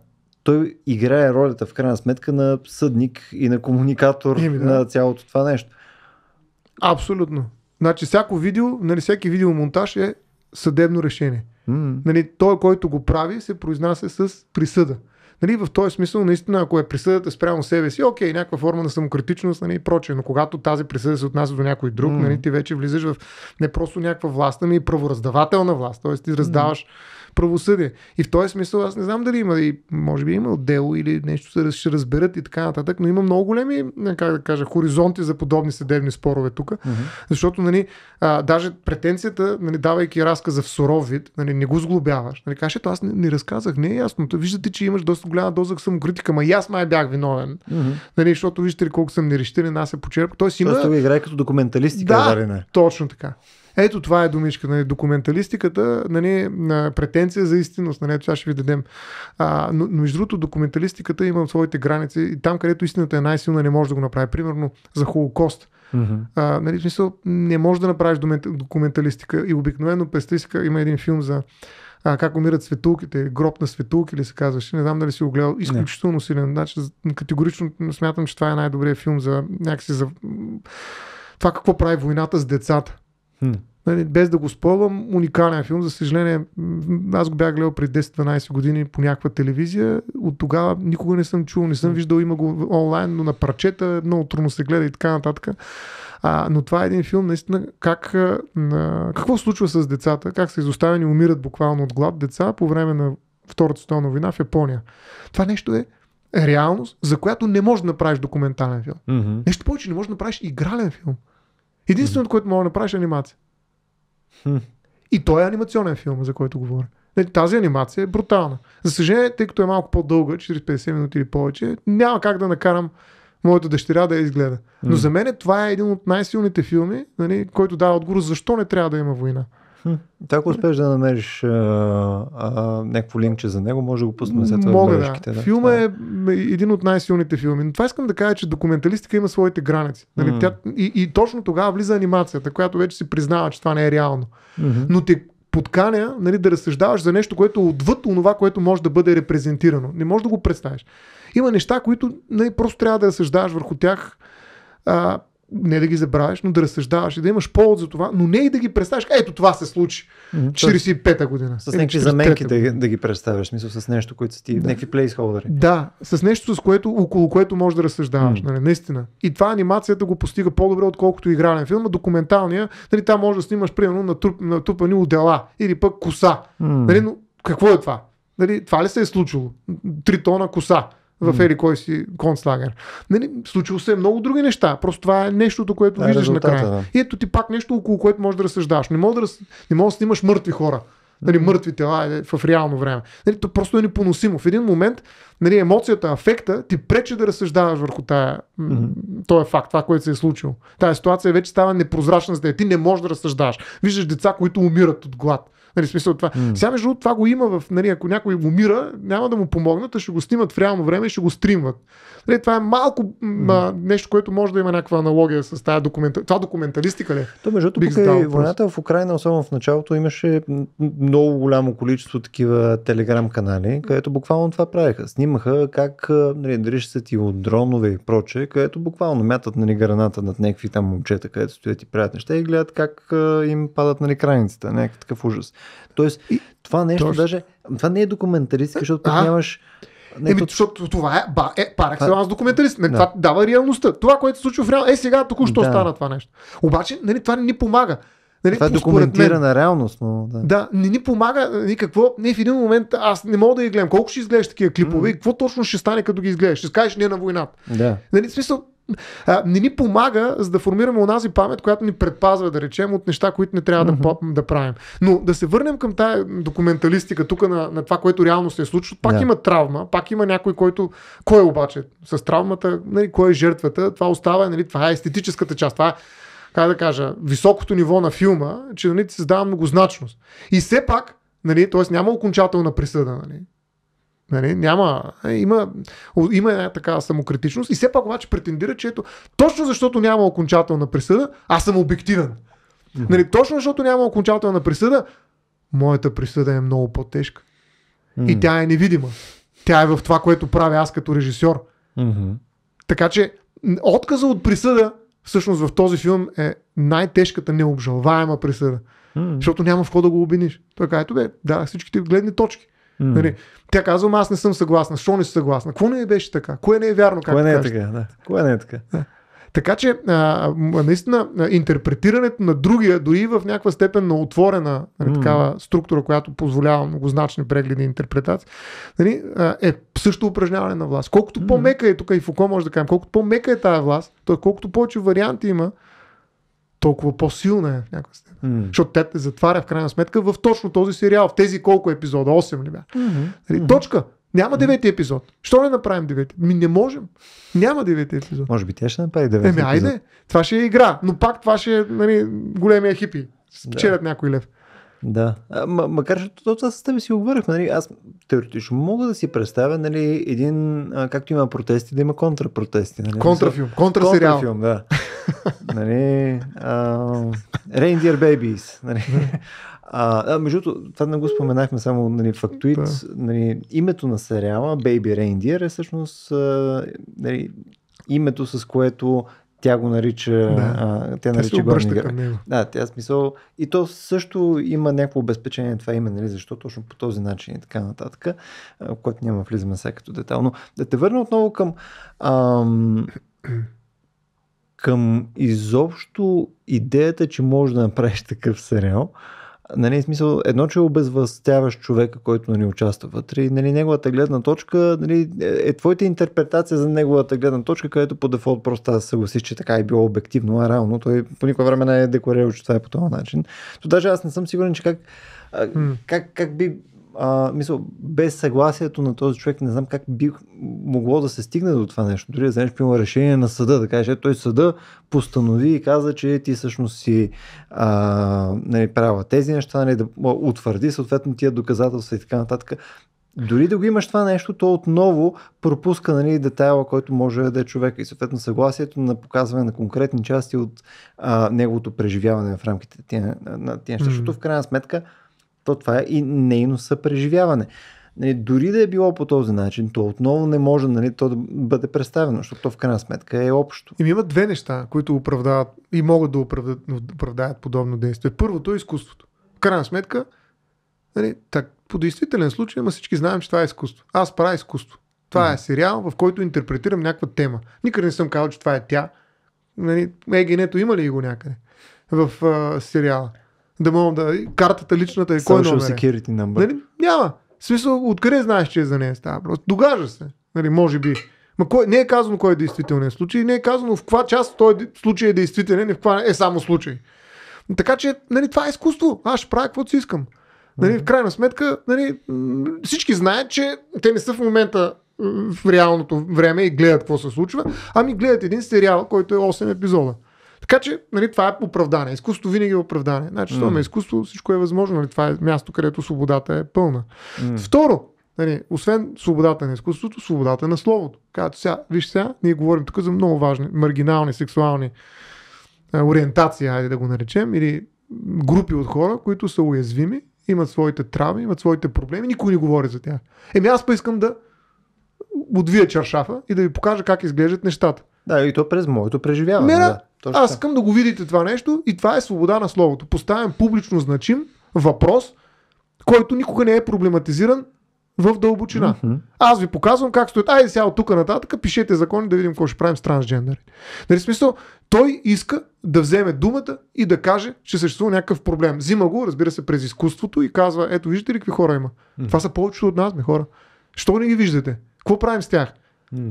той играе ролята в крайна сметка на съдник и на комуникатор Именно. Да. на цялото това нещо. Абсолютно. Значи всяко видео, нали, всеки видеомонтаж е съдебно решение. Mm. Нали, той, който го прави, се произнася с присъда. Нали, в този смисъл, наистина, ако е присъдата спрямо себе си, окей, някаква форма на самокритичност нали, и прочее, но когато тази присъда се отнася до някой друг, mm. нали, ти вече влизаш в не просто някаква власт, ами и правораздавателна власт, т.е. ти раздаваш mm правосъдие. И в този смисъл аз не знам дали има, и може би има дело или нещо се ще разберат и така нататък, но има много големи, как да кажа, хоризонти за подобни съдебни спорове тук, mm-hmm. защото нали, а, даже претенцията, нали, давайки разказа в суров вид, нали, не го сглобяваш. Нали, кажеш, аз не, не разказах, не е ясно. Та Виждате, че имаш доста голяма доза самокритика, ма и аз май бях виновен. Mm-hmm. Нали, защото виждате ли колко съм нерещителен, аз се почерпах. Тоест има... Просто играе като документалистика, да, точно така. Ето това е думичка, нали, документалистиката, нали, на претенция за истинност, нали, това ще ви дадем. А, но, но между другото, документалистиката има своите граници и там, където истината е най-силна, не може да го направи. Примерно за Холокост. Uh-huh. А, нали, в смисъл, не може да направиш документалистика и обикновено тиска има един филм за а, как умират светулките, гроб на светулки ли се казваше, не знам дали си го гледал, изключително не. силен, значи категорично смятам, че това е най-добрият филм за някакси за това какво прави войната с децата. Нали, без да го спорвам, уникален филм. За съжаление, аз го бях гледал преди 10-12 години по някаква телевизия. От тогава никога не съм чул, не съм виждал, има го онлайн, но на парчета много трудно се гледа и така нататък. А, но това е един филм, наистина, как, а, какво случва с децата, как са изоставени, умират буквално от глад деца по време на Втората световна война в Япония. Това нещо е реалност, за която не можеш да направиш документален филм. Mm-hmm. Нещо повече, не можеш да направиш игрален филм. Единственото, което мога да направиш е анимация. И той е анимационен филм, за който говоря. Тази анимация е брутална. За съжаление, тъй като е малко по-дълга, 40-50 минути или повече, няма как да накарам моята дъщеря да я изгледа. Но за мен това е един от най-силните филми, нали, който дава отговор защо не трябва да има война. Та, ако успееш да намериш а, а, някакво линкче за него, може да го пуснем след това Мога, да. да. Филма е, е един от най-силните филми. Но това искам да кажа, че документалистика има своите граници. Нали? Тя, и, и точно тогава влиза анимацията, която вече си признава, че това не е реално. Mm-hmm. Но те подканя нали, да разсъждаваш за нещо, което е отвъд онова, което може да бъде репрезентирано. Не можеш да го представиш. Има неща, които нали, просто трябва да разсъждаваш върху тях а, не да ги забравяш, но да разсъждаваш и да имаш повод за това, но не и да ги представяш. Ето това се случи 45-та година. С някакви заменки да, да ги представяш, мисъл с нещо, което са ти, да. някакви плейсхолдери. Да, с нещо, с което, около което можеш да разсъждаваш, mm. нали, наистина. И това анимацията го постига по-добре, отколкото игрален филм, а документалния, нали, там можеш да снимаш, примерно, на трупани отдела или пък коса. Mm. Нали, но какво е това? Нали, това ли се е случило? Три тона коса в mm. Ели кой си концлагер. Нали, случило се много други неща. Просто това е нещото, което да, виждаш накрая. Да. И ето ти пак нещо, около което можеш да разсъждаш. Не може да, раз... не да снимаш мъртви хора. Нали, мъртви тела е в реално време. Нали, то просто е непоносимо. В един момент нали, емоцията, афекта ти пречи да разсъждаваш върху тая, mm-hmm. този е факт, това, което се е случило. Тая ситуация вече става непрозрачна за теб. Ти не можеш да разсъждаваш. Виждаш деца, които умират от глад. Нали, смисъл това. Mm. Сега между това го има в, нали, ако някой умира, няма да му помогнат, а ще го снимат в реално време и ще го стримват. Нали, това е малко mm. а, нещо, което може да има някаква аналогия с тази документа... това документалистика ли? Е? То, между другото, е войната в Украина, особено в началото, имаше много голямо количество такива телеграм канали, където буквално това правеха. Снимаха как нали, дали и са от дронове и проче, където буквално мятат нали, граната над някакви там момчета, където стоят и правят неща и гледат как им падат нали, границите. Някакъв такъв ужас. Тоест, и, това нещо тоест... даже, това не е документаристика, защото а, нямаш... Не, Еми, защото това е, ба, е пар екселанс документалист. да. Това дава реалността. Това, което се случва в реал. Е, сега току-що да. стана това нещо. Обаче, нали, това не ни помага. Нали, Това е документирана мен, реалност. Но, да. да, не ни помага никакво. Не в един момент аз не мога да ги гледам. Колко ще изглеждаш такива клипове mm. и какво точно ще стане, като ги изглеждаш? Ще скажеш не на войната. Да. Нали, в смисъл, а, не ни помага, за да формираме онази памет, която ни предпазва, да речем, от неща, които не трябва mm-hmm. да, да правим. Но да се върнем към тази документалистика тук на, на това, което реално се е случило. Пак yeah. има травма, пак има някой, който. Кой е обаче с травмата, нали, кой е жертвата? Това остава, нали, това е естетическата част. Това е как да кажа, високото ниво на филма, че нали, ти създава многозначност. И все пак, нали, т.е. няма окончателна присъда. Нали. Нали, няма, е, има, има една такава самокритичност и все пак обаче претендира, че ето, точно защото няма окончателна присъда, аз съм обективен. Mm-hmm. Нали, точно защото няма окончателна присъда, моята присъда е много по-тежка. Mm-hmm. И тя е невидима. Тя е в това, което правя аз като режисьор. Mm-hmm. Така че отказа от присъда всъщност в този филм е най-тежката необжалваема присъда. Mm. Защото няма в кого да го обвиниш. Той казва, ето бе, да, всичките гледни точки. Mm. Нали, тя казва, аз не съм съгласна. Що не си съгласна? Кое не е беше така? Кое не е вярно? Кое не е така? Да. Кое не е така? Да. Така че, а, наистина, интерпретирането на другия, дори в някаква степен на отворена нали, такава структура, която позволява многозначни прегледи и интерпретации, нали, е също упражняване на власт. Колкото по-мека е, тук и Фуко може да кажем, колкото по-мека е тази власт, то колкото повече варианти има, толкова по-силна е в някаква степен. Mm. Защото те те затваря в крайна сметка в точно този сериал, в тези колко епизода, 8 ли бяха. Mm-hmm. Точка. Няма девети епизод. Що не направим девети? Ми не можем. Няма девети епизод. Може би те ще направи девети Еми, айде. Това ще е игра. Но пак това ще е нали, големия хипи. Спечелят да. някой лев. Да. А, макар, че това с тебе си оговорихме. Нали? Аз теоретично мога да си представя нали, един, а, както има протести, да има контрапротести. Нали? Контрафилм, контрасериал. Контрафилм, да. нали, а, Reindeer Babies. Нали? А, а между другото, това не го споменахме, само нали, фактуит. Да. Нали, името на сериала Baby Reindeer е всъщност нали, името, с което тя го нарича, да. а, тя нарича го. Да, тя смисъл. И то също има някакво обезпечение това име, нали, защо точно по този начин и така нататък, което няма влизаме сега като детал. Но да те върна отново към ам, към изобщо идеята, че може да направиш такъв сериал нали, смисъл, едно, че е обезвъстяваш човека, който нали, участва вътре, нали, неговата гледна точка, нали, е, е твоята интерпретация за неговата гледна точка, където по дефолт просто аз съгласиш, че така е било обективно, а реално той по никое време не е декларирал, че това е по този начин. То даже аз не съм сигурен, че как, как, как би а, мисъл, без съгласието на този човек не знам как би могло да се стигне до това нещо. Дори да вземеш има решение на съда, да кажеш, той съда постанови и каза, че ти всъщност си а, нали, права тези неща, нали, да утвърди съответно тия доказателства и така нататък. Дори да го имаш това нещо, то отново пропуска нали, детайла, който може да е човек. и съответно съгласието на показване на конкретни части от а, неговото преживяване в рамките на тия неща. Mm-hmm. Защото в крайна сметка, то това е и нейно съпреживяване. Нали, дори да е било по този начин, то отново не може нали, то да бъде представено, защото то в крайна сметка е общо. И ами има две неща, които оправдават и могат да оправдаят подобно действие. Първото е изкуството. В крайна сметка, нали, так, по действителен случай, ама всички знаем, че това е изкуство. Аз правя изкуство. Това mm-hmm. е сериал, в който интерпретирам някаква тема. Никъде не съм казал, че това е тя. Нали, егенето има ли го някъде в а, сериала? да мога да... Картата личната и кой номер е. security number. Нали? Няма. В смисъл, откъде знаеш, че е за нея става просто? Догажа се. Нали, може би. Ма кой, не е казано кой е действителният случай, не е казано в каква част той случай е действителен и в каква е само случай. Така че, нали, това е изкуство. Аз ще правя каквото си искам. Нали, в крайна сметка, нали, всички знаят, че те не са в момента в реалното време и гледат какво се случва, ами гледат един сериал, който е 8 епизода. Така че, нали, това е оправдание. Изкуството винаги е оправдание. Значи, mm. това е изкуство, всичко е възможно. Нали, това е място, където свободата е пълна. Mm. Второ, Нали, освен свободата на изкуството, свободата на словото. Като сега, виж сега, ние говорим тук за много важни, маргинални, сексуални а, е, ориентации, айде да го наречем, или групи от хора, които са уязвими, имат своите травми, имат своите проблеми, никой не говори за тях. Еми аз па искам да отвия чаршафа и да ви покажа как изглеждат нещата. Да, и то през моето преживяване. Мера, да, точно. аз искам да го видите това нещо и това е свобода на словото. Поставям публично значим въпрос, който никога не е проблематизиран в дълбочина. Mm-hmm. Аз ви показвам как стоят. Айде сега от тук нататък, пишете закони да видим какво ще правим с трансджендъри. Нали смисъл, той иска да вземе думата и да каже, че съществува някакъв проблем. Взима го, разбира се, през изкуството и казва, ето виждате ли какви хора има. Mm-hmm. Това са повечето от нас, ме хора. Що не ги виждате? Какво правим с тях?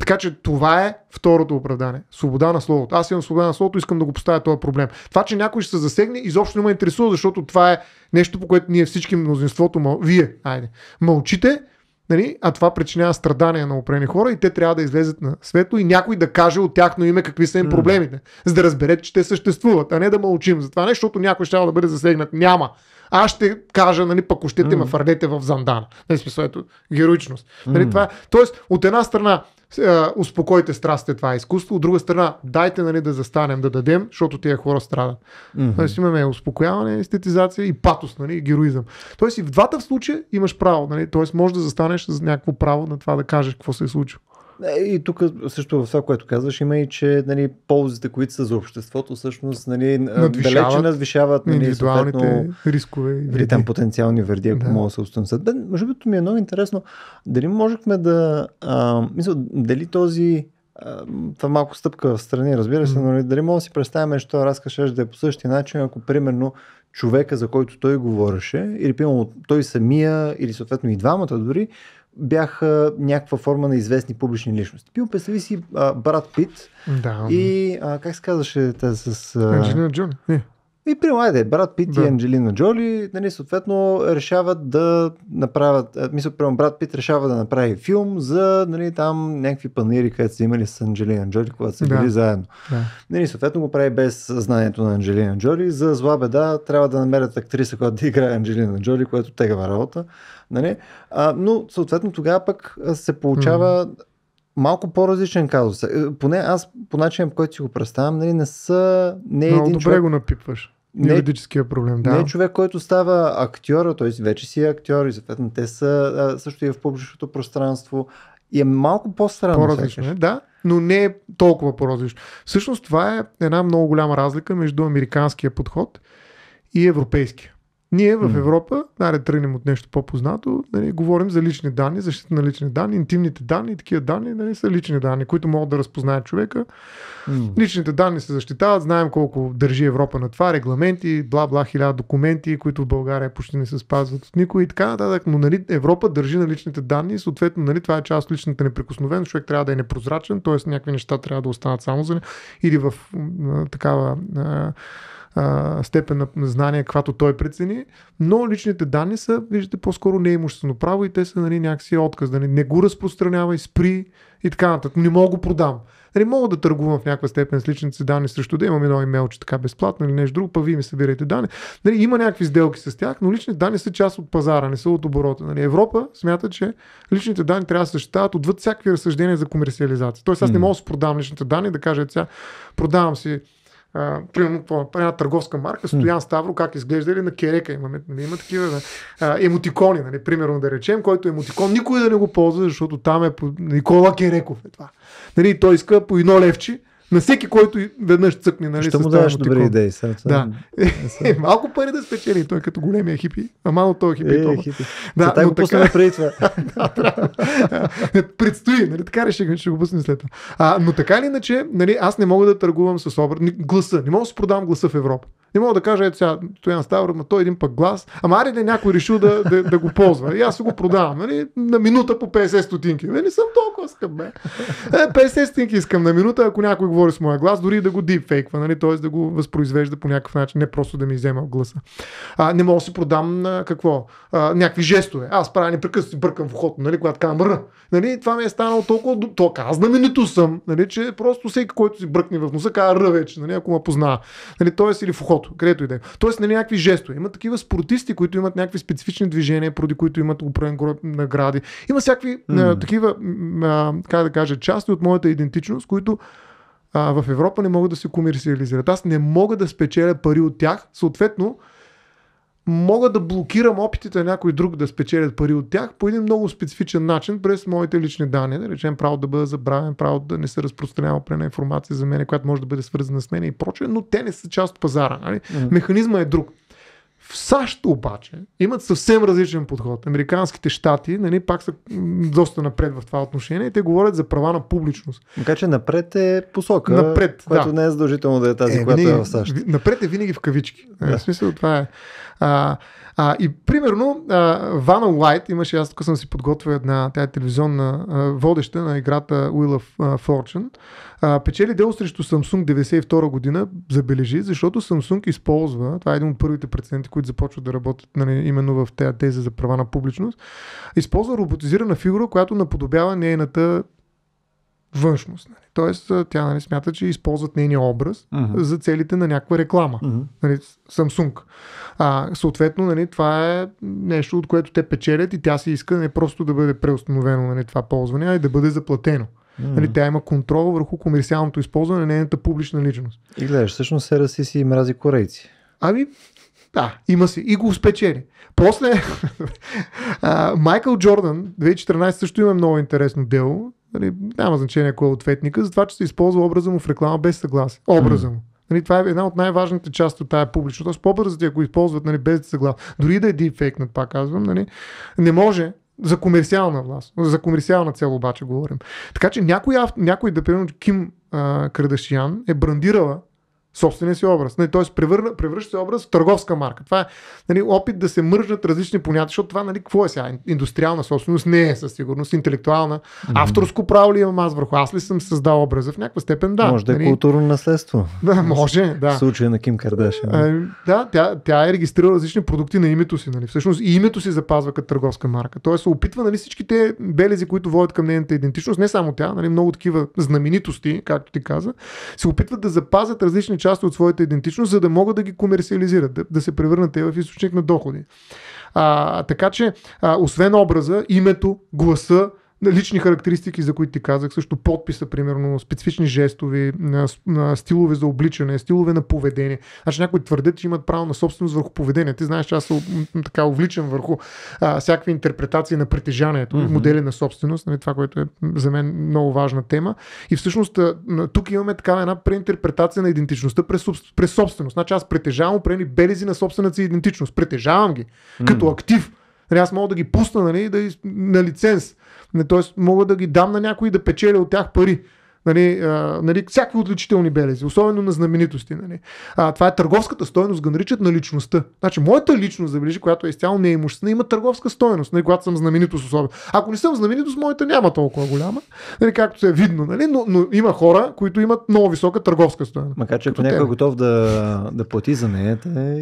Така че това е второто оправдание. Свобода на словото. Аз имам свобода на словото, искам да го поставя този проблем. Това, че някой ще се засегне, изобщо не ме интересува, защото това е нещо, по което ние всички мнозинството, мъл... вие, айде, мълчите, нали? а това причинява страдания на опрени хора и те трябва да излезат на светло и някой да каже от тяхно име какви са им проблемите, за да разберете, че те съществуват, а не да мълчим за това нещо, защото някой ще да бъде засегнат. Няма аз ще кажа, нали, пък още те ме фърдете в Зандана. Нали, смисъл, ето, героичност. Нали, mm. това, е, тоест, от една страна, успокойте страстите, това е изкуство. От друга страна, дайте нали, да застанем, да дадем, защото тия хора страдат. Mm-hmm. Тоест имаме успокояване, естетизация и патос, нали, и героизъм. Тоест и в двата случая имаш право, нали, тоест можеш да застанеш с някакво право на това да кажеш какво се е случило. И тук също в това, което казваш, има и, че нали, ползите, които са за обществото, всъщност нали, надвишават, далече надвишават нали, индивидуалните рискове. И вреди. там потенциални вреди, ако да. могат да се Може Да, между другото ми е много интересно, дали можехме да... А, мисля, дали този това е малко стъпка в страни, разбира се, но нали, дали мога да си представим, че това разказ ще да е по същия начин, ако примерно човека, за който той говореше, или примерно той самия, или съответно и двамата дори, бяха някаква форма на известни публични личности. Пил, представи си а, Брат Пит да. и а, как се казваше тази с... А... Анджелина и прилагате, Брат Пит да. и Анджелина Джоли, нали, съответно, решават да направят, мисля, прямо Брат Пит решава да направи филм за, нали, там някакви панири, където са имали с Анджелина Джоли, когато са да. били заедно. Да. Нали, съответно го прави без знанието на Анджелина Джоли. За зла беда трябва да намерят актриса, която да играе Анджелина Джоли, което тегава работа. Нали? А, но, съответно, тогава пък се получава mm малко по-различен казус. Е, поне аз по начинът, по който си го представям, нали, не са... Не е Много един добре човек, го напипваш. Не, юридическия проблем, да. Не е човек, който става актьор, т.е. вече си е актьор и съответно те са а, също и в публичното пространство. И е малко по-странно. По-различно е, да, но не е толкова по-различно. Всъщност това е една много голяма разлика между американския подход и европейския. Ние в Европа, да тръгнем от нещо по-познато, нали, говорим за лични данни, защита на лични данни, интимните данни и такива данни нали, са лични данни, които могат да разпознаят човека. Mm. Личните данни се защитават, знаем колко държи Европа на това, регламенти, бла-бла, хиляда документи, които в България почти не се спазват от никой и така нататък. Но нали, Европа държи на личните данни и съответно нали, това е част от личната неприкосновеност. Човек трябва да е непрозрачен, т.е. някакви неща трябва да останат само за него. Или в такава степен на знание, каквато той прецени, но личните данни са, виждате, по-скоро неимуществено е право и те са нали, някакси отказ. Нали, не го разпространявай, спри и така нататък. Не мога го продам. Нали, мога да търгувам в някаква степен с личните си данни срещу да имам едно че така е безплатно или нещо друго, па вие ми събирайте данни. Нали, има някакви сделки с тях, но личните данни са част от пазара, не са от оборота. Нали, Европа смята, че личните данни трябва да съществуват отвъд всякакви разсъждения за комерциализация. Тоест аз не мога да продам личните данни, да кажа, сега продавам си а, примерно по е една търговска марка, Стоян Ставро, как изглежда или на Керека. Имаме, не нали, има такива а, емотикони, нали, примерно да речем, който емотикон никой да не го ползва, защото там е по Никола Кереков. Е това. Нали, той иска по едно левче на всеки, който веднъж цъкне. Нали, Ще му даваш добри идеи. Са, сам, да. Е, Малко пари да спечели, той е като големия хипи. а малко този хипи. Е, е хипи. Да, но го така... преди това. да, е, Предстои, нали, така реших, ще го пуснем след това. А, но така или иначе, нали, аз не мога да търгувам с образ, гласа. Не мога да се продавам гласа в Европа. Не мога да кажа, ето сега, Стоян Ставро, но той един пък глас. Ама Ари да е някой решил да, да, да, го ползва. И аз го продавам, нали? На минута по 50 стотинки. Не, нали, не съм толкова скъп, бе. 50 е, стотинки искам на минута, ако някой говори с моя глас, дори да го дипфейква, нали? Т.е. да го възпроизвежда по някакъв начин, не просто да ми взема гласа. А, не мога да си продам на какво? А, някакви жестове. Аз правя непрекъснато си бъркам в ухото, нали? Когато камера. Нали? Това ми е станало толкова. То, аз знаменито съм, нали? Че просто всеки, който си бръкне в носа, казва ръвеч, нали? Ако ме познава. Нали? Тоест или в ухото киното, където и да е. Тоест, не нали, някакви жестове. Има такива спортисти, които имат някакви специфични движения, поради които имат определен награди. Има всякакви mm. а, такива, а, как да кажа, части от моята идентичност, които а, в Европа не могат да се комерциализират. Аз не мога да спечеля пари от тях, съответно, мога да блокирам опитите на някой друг да спечелят пари от тях по един много специфичен начин през моите лични данни. Да речем, право да бъда забравен, право да не се разпространява прена информация за мен, която може да бъде свързана с мен и прочее, но те не са част от пазара. Нали? Mm-hmm. Механизма е друг. В САЩ обаче имат съвсем различен подход. Американските щати нали, пак са доста напред в това отношение и те говорят за права на публичност. Така че напред е посока, напред, която да. не е задължително да е тази, е, която е в САЩ. Напред е винаги в кавички. Е, да. В смисъл това е. А, а, и примерно, а, Вана Уайт, имаше, аз тук съм си подготвил една тя е телевизионна а, водеща на играта Wheel of Fortune, а, печели дело срещу Samsung 92 година, забележи, защото Samsung използва, това е един от първите прецеденти, които започват да работят нали, именно в тези за права на публичност, използва роботизирана фигура, която наподобява нейната външност. Нали. Тоест, тя нали, смята, че използват нейния образ uh-huh. за целите на някаква реклама. Uh-huh. Нали, Samsung. А, съответно, нали, това е нещо, от което те печелят и тя си иска не нали, просто да бъде преустановено нали, това ползване, а и да бъде заплатено. Mm-hmm. Нали, тя има контрол върху комерциалното използване на нейната публична личност. И гледаш, всъщност се си си мрази корейци. Ами, да, има си. И го спечели. После Майкъл Джордан, 2014 също има много интересно дело. Нали, няма значение кой е ответника, за това, че се използва образа му в реклама без съгласие. Образа му. Нали, това е една от най-важните части от тая публично. Тоест по бързо ако използват нали, без съгласие. Дори да е над нали, пак казвам, нали, не може за комерциална власт. За комерциална цел обаче говорим. Така че някой, някой да примерно Ким Кардашиан е брандирала собствения си образ. Нали, Тоест, превърна, превръща се образ в търговска марка. Това е нали, опит да се мържат различни понятия, защото това, нали, какво е сега? Индустриална собственост не е със сигурност, интелектуална. Mm-hmm. Авторско право ли имам аз върху? Аз ли съм създал образа? В някаква степен да. Може да е нали... е културно наследство. Да, може, да. В случая на Ким Кардашин. да тя, тя е регистрирала различни продукти на името си. Нали. Всъщност и името си запазва като търговска марка. Тоест, опитва нали, всичките белези, които водят към нейната идентичност, не само тя, нали, много такива знаменитости, както ти каза, се опитват да запазят различни части от своята идентичност, за да могат да ги комерциализират, да, да се превърнат те в източник на доходи. А, така че, а, освен образа, името, гласа, лични характеристики, за които ти казах, също подписа, примерно, специфични жестови, стилове за обличане, стилове на поведение. Значи някои твърдят, че имат право на собственост върху поведение. Ти знаеш, че аз съм така увличан върху а, всякакви интерпретации на притежанието, mm-hmm. модели на собственост, нали, това, което е за мен много важна тема. И всъщност тук имаме такава една преинтерпретация на идентичността през, през собственост. Значи аз притежавам определени белези на собствената си идентичност. Притежавам ги mm-hmm. като актив Нали, аз мога да ги пусна нали, да, на лиценз. Нали, Тоест мога да ги дам на някой да печеля от тях пари. Нали, а, нали, всякакви отличителни белези, особено на знаменитости. Нали. А, това е търговската стойност, го наричат на личността. Значи, моята личност, забележи, която е изцяло неимуществена, има търговска стойност, нали, когато съм знаменитост особено. Ако не съм знаменитост, моята няма толкова голяма, нали, както се е видно, нали, но, но, има хора, които имат много висока търговска стойност. Макар, че ако някой е готов да, да плати за нея,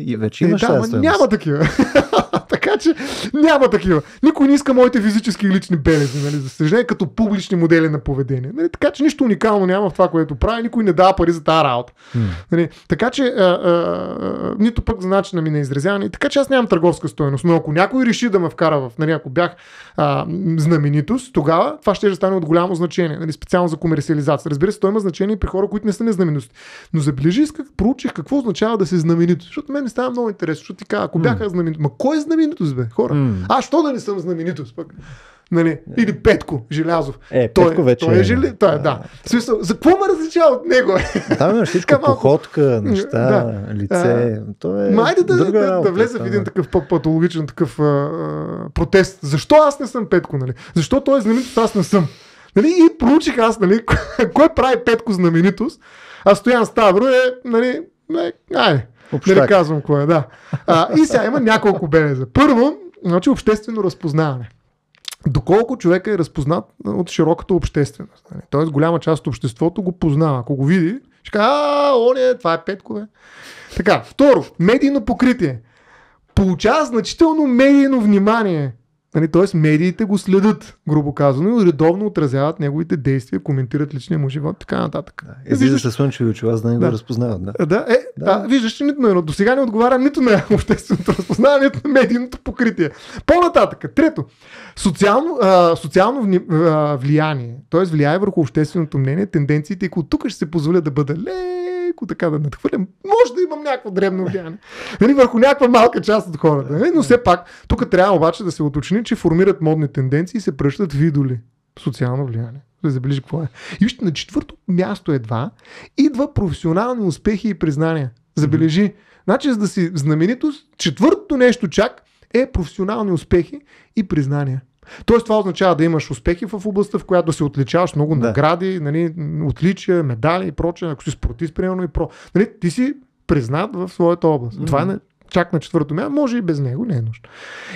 и вече е, имаш е, да, няма такива. че няма такива. Никой не иска моите физически и лични белези, нали, за съжаление, като публични модели на поведение. Нали, така че нищо уникално няма в това, което прави, никой не дава пари за тази работа. Mm. Нали, така че а, а, нито пък за начина ми на изразяване. Така че аз нямам търговска стоеност, но ако някой реши да ме вкара в, нали, ако бях а, знаменитост, тогава това ще, е стане от голямо значение, нали, специално за комерциализация. Разбира се, той има значение и при хора, които не са незнаменитости. Но забележи, исках, проучих какво означава да си знаменит. Защото мен ми става много интересно, защото ти кажа, ако бяха знаменит, ма кой е знаменит? знаменитост, бе, хора. Mm. Аз що да не съм знаменитост пък? Нали? Yeah. Е. Или Петко Желязов. Е, той, е- Петко вече. Той е, е жили... той, е, да. да. Смисъл, за какво ме различава от него? Там има всичко, малко... походка, неща, да. лице. А, то е Майде да, друга да, работа, да влезе в един такъв патологичен такъв а, а, протест. Защо аз не съм Петко? Нали? Защо той е знаменитост, аз не съм? Нали? И проучих аз, нали, кой прави Петко знаменитост, а Стоян Ставро е, нали, не, айде. Общак. Не казвам кое, да. А, и сега има няколко белеза. Първо, значи обществено разпознаване. Доколко човек е разпознат от широката общественост. Нали? Тоест голяма част от обществото го познава. Ако го види, ще каже, а, оне, това е петкове. Така, второ, медийно покритие. Получава значително медийно внимание Нали, Тоест медиите го следят, грубо казано, и редовно отразяват неговите действия, коментират личния му живот, така нататък. Да. Излиза виждаш... с слънчеви очила, за да не го разпознават. Да, да, е, да. да виждаш, че нито на едно. До сега не отговаря нито на общественото разпознаване, нито на медийното покритие. По-нататък, трето, социално, а, социално вни, а, влияние, т.е. влияе върху общественото мнение, тенденциите и тук ще се позволя да бъда лек леко така да надхвърлям, може да имам някакво древно влияние. Нали, върху някаква малка част от хората. Нали? Но все пак, тук трябва обаче да се уточни, че формират модни тенденции и се пръщат в Социално влияние. Да забележи какво е. И вижте, на четвърто място едва идва професионални успехи и признания. Забележи. Значи, за да си знаменитост, четвъртото нещо чак е професионални успехи и признания. Тоест това означава да имаш успехи в областта, в която да се отличаваш много да. награди, нали, отличия, медали и прочее, ако си спортист, примерно и про. Нали, ти си признат в своята област. Mm-hmm. Това е чак на четвърто място, може и без него, не е нужно.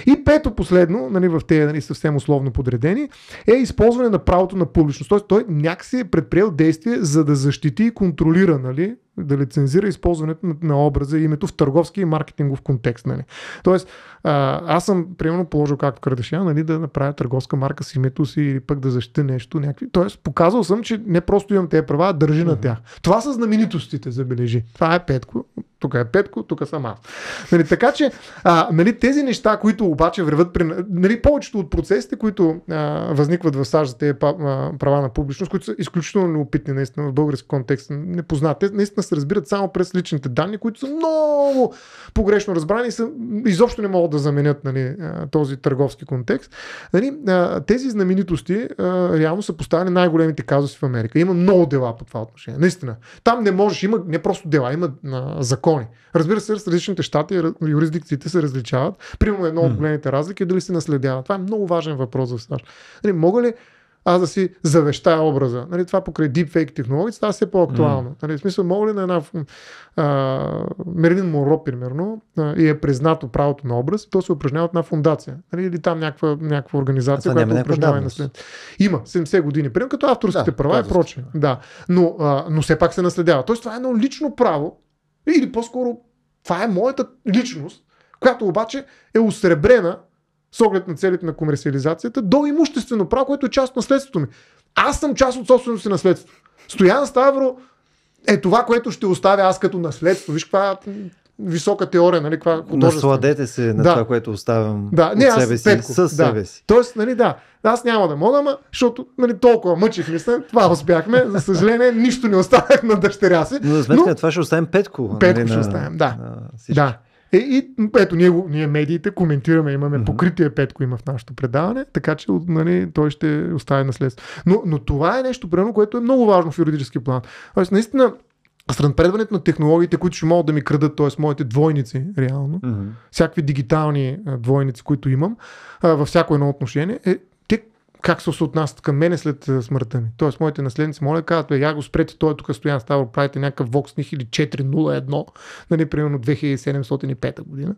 И пето последно, нали, в тези нали, съвсем условно подредени, е използване на правото на публичност. Тоест той някакси е предприел действие, за да защити и контролира нали, да лицензира използването на, на образа и името в търговски и маркетингов контекст. Нали. Тоест, а, аз съм, примерно, положил както Кардашия, нали, да направя търговска марка с името си или пък да защита нещо. Някакви. Тоест, показал съм, че не просто имам тези права, а държи mm-hmm. на тях. Това са знаменитостите, забележи. Това е Петко, тук е Петко, тук съм аз. Нали, така че, а, нали, тези неща, които обаче върват при... Нали, повечето от процесите, които а, възникват в САЩ за тези права на публичност, които са изключително неопитни, наистина, в български контекст, непознати, наистина момента се разбират само през личните данни, които са много погрешно разбрани и са, изобщо не могат да заменят нали, този търговски контекст. Нали, тези знаменитости реално са поставени най-големите казуси в Америка. Има много дела по това отношение. Наистина. Там не можеш, има не просто дела, има на закони. Разбира се, различните щати, юрисдикциите се различават. Примерно едно от големите разлики е дали се наследява. Това е много важен въпрос за САЩ. Нали, мога ли аз да си завещая образа. Нали, това покрай дипфейк технологии става все по-актуално. Mm. Нали, в смисъл, мога ли на една Мерлин Моро, примерно, а, и е признато правото на образ, то се упражнява от една фундация. Нали, или там някаква, някаква организация, която упражнява наследство. Има 70 години, примерно като авторските да, права и е проче. Да. Но, а, но все пак се наследява. Тоест, това е едно лично право, или по-скоро това е моята личност, която обаче е осребрена с оглед на целите на комерциализацията, до имуществено право, което е част от наследството ми. Аз съм част от собственото си наследство. Стоян Ставро е това, което ще оставя аз като наследство. Виж каква висока теория, нали, каква Насладете се на да. това, което оставям да. не, от себе си, Петков, със да. себе си. Тоест, нали, да, аз няма да мога, ама, защото нали, толкова мъчих ми се, това успяхме, за съжаление, нищо не оставях на дъщеря си. Но за сметка но... това ще оставим Петко. Петко нали, ще на... оставим, да. На да. Е, и ето, ние, ние медиите коментираме, имаме mm-hmm. покритие Петко има в нашето предаване, така че нали, той ще остави наследство. Но, но това е нещо, примерно, което е много важно в юридически план. Тоест, наистина, с напредването на технологиите, които ще могат да ми крадат, т.е. моите двойници, реално, mm-hmm. всякакви дигитални двойници, които имам, във всяко едно отношение, е как се отнасят към мене след е, смъртта ми. Тоест, моите наследници моля казват, бе, я го спрете, той е тук стоян става, правите някакъв них или 401, нали, примерно 2705 година.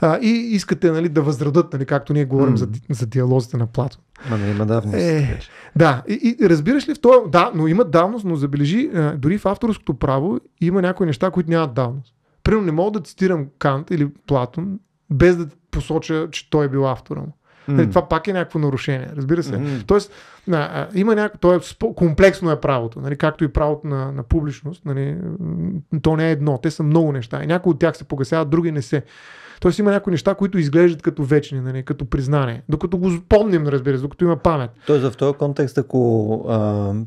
А, и искате нали, да възрадат, нали, както ние говорим mm. за, за диалозите на Платон. Ма не има давност. Е, да, и, и, разбираш ли в това, да, но има давност, но забележи, е, дори в авторското право има някои неща, които нямат давност. Примерно не мога да цитирам Кант или Платон, без да посоча, че той е бил автора му. Mm. Това пак е някакво нарушение, разбира се. Mm-hmm. Тоест, а, има някакво, то е комплексно е правото, нали, както и правото на, на публичност, нали, то не е едно, те са много неща и някои от тях се погасяват, други не се. Тоест има някои неща, които изглеждат като вечни, нали, като признание. Докато го спомним, нали, разбира се, докато има памет. Тоест в този контекст, ако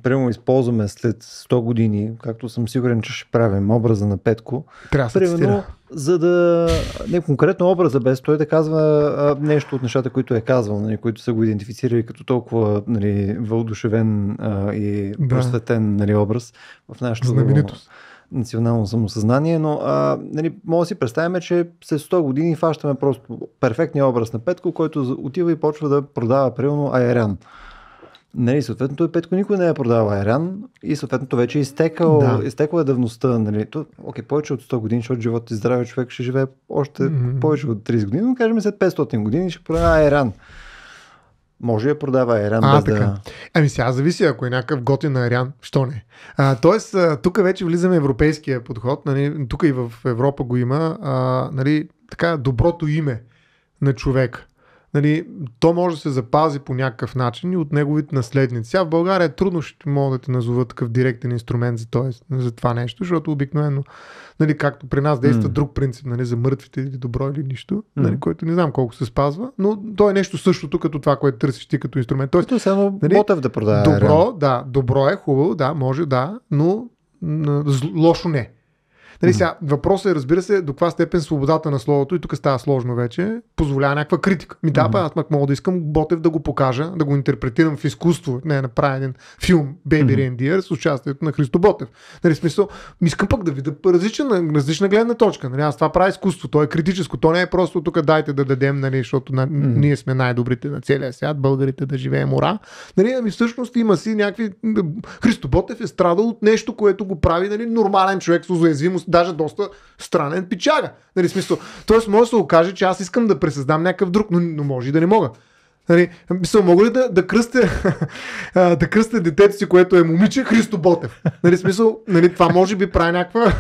прямо използваме след 100 години, както съм сигурен, че ще правим образа на Петко, трябва примерно, за да... Не конкретно образа, без той да казва а, нещо от нещата, които е казвал, нали, които са го идентифицирали като толкова нали, въодушевен а, и да. просветен нали, образ в нашата Знаменитост. Дума национално самосъзнание, но а, нали, може да си представим, че след 100 години фащаме просто перфектния образ на Петко, който отива и почва да продава примерно Айран. Нали, съответно, той Петко никой не е продавал Айран и съответно вече е изтекал, да. изтекла е давността. Нали. То, окей, повече от 100 години, защото живот и здраве човек ще живее още mm-hmm. повече от 30 години, но кажем след 500 години ще продава Айран може да продава Ариан. а, без така. да... Ами сега зависи, ако е някакъв готин на що не. А, тоест, тук вече влизаме европейския подход, нали, тук и в Европа го има, а, нали, така, доброто име на човек нали, то може да се запази по някакъв начин и от неговите наследници. А в България е трудно ще мога да те назова такъв директен инструмент за, той, за това нещо, защото обикновено, нали, както при нас действа mm. друг принцип, нали, за мъртвите или добро или нищо, нали, mm. който не знам колко се спазва, но то е нещо същото като това, което търсиш ти като инструмент. Тоест, е само нали, Ботев да продава. Добро, реально. да, добро е, хубаво, да, може, да, но лошо не. Нали, сега, въпросът е, разбира се, до каква степен свободата на словото, и тук става сложно вече, позволява някаква критика. Ми да, mm-hmm. аз мак мога да искам Ботев да го покажа, да го интерпретирам в изкуство, не е направен филм Baby mm-hmm. Reindeer с участието на Христо Ботев. Нали, смисъл, ми искам пък да видя различна, различна гледна точка. Нали, аз това прави изкуство, то е критическо, то не е просто тук дайте да дадем, нали, защото на, mm-hmm. ние сме най-добрите на целия свят, българите да живеем ура. Нали, ами всъщност има си някакви... Христо Ботев е страдал от нещо, което го прави нали, нормален човек с уязвимост даже доста странен пичага. Нали, смисъл. Тоест, може да се окаже, че аз искам да пресъздам някакъв друг, но, но може и да не мога. Нали, мисля, мога ли да, да, кръстя, да кръстя детето си, което е момиче, Христо Ботев? Нали, смисъл, нали, това може би прави някаква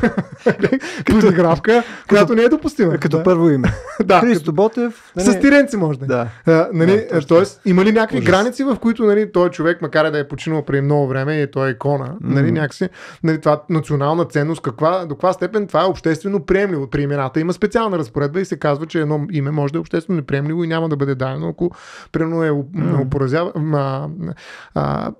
подигравка, която не е допустима. Като да. първо име. да, Христо Ботев. Нали... С тиренци може да. Е. да. нали, да тоест, има ли някакви Ужас. граници, в които нали, той човек, макар да е починал преди много време и той е икона, нали, някакси, нали, това национална ценност, каква, до каква степен това е обществено приемливо при имената. Има специална разпоредба и се казва, че едно име може да е обществено неприемливо и няма да бъде дадено, ако примерно е mm. а, а,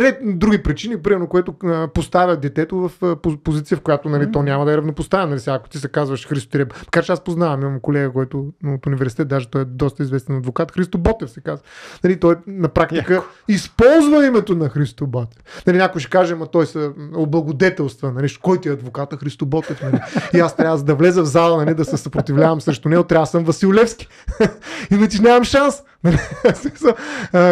ред други причини, примерно, което а, поставя детето в а, позиция, в която нали, mm. то няма да е равнопоставено. Нали, ако ти се казваш Христо Тереб, така че аз познавам, имам колега, който от университет, даже той е доста известен адвокат, Христо Ботев се казва. Нали, той е на практика Яко. използва името на Христо Ботев. Нали, някой ще каже, ма той се облагодетелства, нали, кой ти е адвоката Христо Ботев? Нали? И аз трябва да влеза в зала, нали, да се съпротивлявам срещу него, трябва да съм Василевски. Иначе нямам шанс. Нали?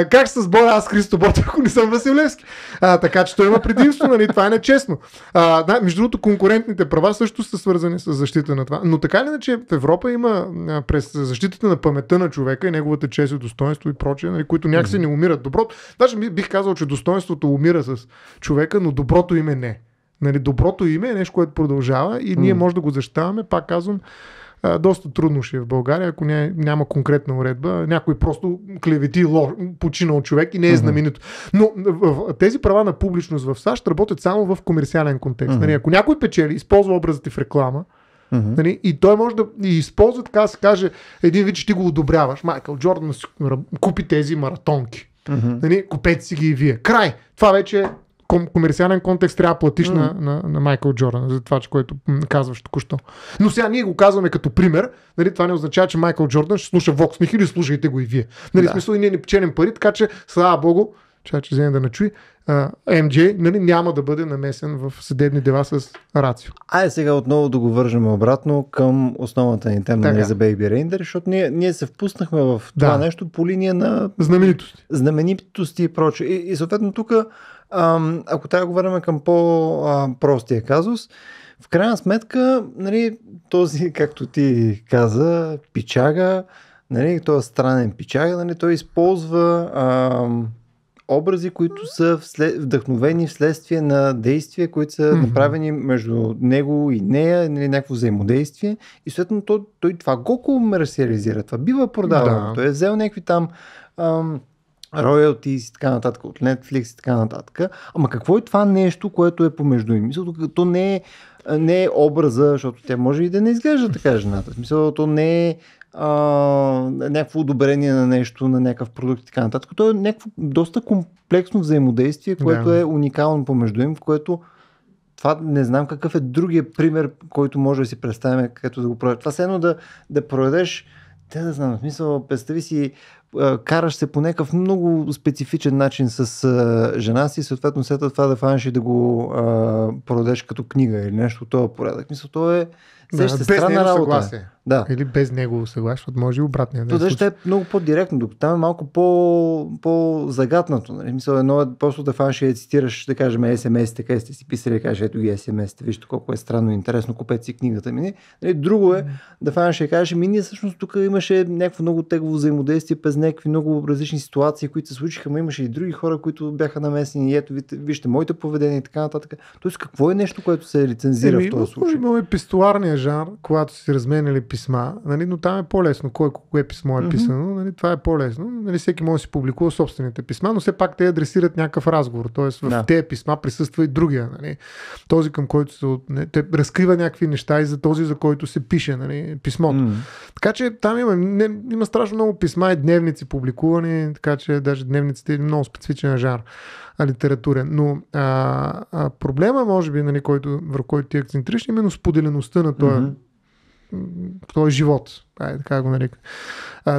как с боя аз Христо Ботев, ако не съм Василевски? А, така че той има предимство, нали? това е нечестно. А, да, между другото, конкурентните права също са свързани с защита на това. Но така или иначе в Европа има а, през защитата на паметта на човека и неговата чест и достоинство и прочее, нали? които някакси не умират. Доброто, даже бих казал, че достоинството умира с човека, но доброто име не. Нали, доброто име е нещо, което продължава и ние може да го защитаваме, пак казвам, доста трудно ще е в България, ако няма конкретна уредба. Някой просто клевети починал човек и не е знаменито. Но тези права на публичност в САЩ работят само в комерциален контекст. Нали, ако някой печели, използва образът и в реклама, Нали? И той може да и използва, така се каже, един вид, че ти го одобряваш. Майкъл Джордан купи тези маратонки. Нали? Купете си ги и вие. Край! Това вече е ком, комерциален контекст трябва да платиш mm. на, на, на Майкъл Джордан за това, че, което казваш току-що. Но сега ние го казваме като пример. Нали, това не означава, че Майкъл Джордан ще слуша Vox Nihil или слушайте го и вие. Нали, да. смисъл и ние не печелим пари, така че слава богу, чай, че вземе да начуи, МД нали, няма да бъде намесен в съдебни дела с Рацио. Айде сега отново да го вържем обратно към основната ни тема нали, за Baby Render, защото ние, ние се впуснахме в това да. нещо по линия на знаменитости, знаменитости и прочее. И, и съответно тук ако трябва да го върнем към по-простия казус, в крайна сметка, нали, този, както ти каза, пичага, нали, този е странен пичага, нали, той използва а, образи, които са вслед, вдъхновени вследствие на действия, които са mm-hmm. направени между него и нея, нали, някакво взаимодействие. И съответно той, той това го комерциализира, това бива продавано. Да. Той е взел някакви там... А, роялтис и така нататък, от Netflix и така нататък. Ама какво е това нещо, което е помежду им? Мисля, то не е, не е образа, защото тя може и да не изглежда така жената. Смисъл, то не е а, някакво одобрение на нещо, на някакъв продукт и така нататък. То е някакво доста комплексно взаимодействие, което да. е уникално помежду им, в което това не знам какъв е другия пример, който може да си представим, като да го проведеш. Това се едно да, да проведеш те да знам, в смисъл, представи си караш се по някакъв много специфичен начин с а, жена си, съответно след това да фанеш и да го а, продадеш като книга или нещо от този порядък. Мисля, то е да, без странна него работа. Съгласие. Да. Или без него съгласие, от може и обратния. То е ще е много по-директно, докато там е малко по, по-загатнато. Нали? Мисля, едно е просто да фанеш и да цитираш, да кажем, СМС, така сте си писали, да кажеш, ето ги СМС, вижте колко е странно и интересно, купете си книгата ми. Нали? Друго е да фанеш и да кажеш, ми ние всъщност тук имаше някакво много тегово взаимодействие през някакви много различни ситуации, които се случиха, но имаше и други хора, които бяха намесени. И ето, вижте, моите поведение и така нататък. Тоест, какво е нещо, което се лицензира Еми, в този случай? Имаме пистоларния жанр, когато си разменяли писма, нали, но там е по-лесно. Кое, кое писмо е писано, mm-hmm. нали, това е по-лесно. Нали, всеки може да си публикува собствените писма, но все пак те адресират някакъв разговор. Тоест, в да. тези писма присъства и другия. Нали, този, към който се. Не, те разкрива някакви неща и за този, за който се пише нали, писмото. Mm-hmm. Така че там има, не, има страшно много писма и дневни дневници публикувани, така че даже дневниците е много специфичен жар а, литературен. Но а, а, проблема, може би, нали, който, върху който ти е акцентриш, именно споделеността на този mm-hmm живот, ай, така го нарека.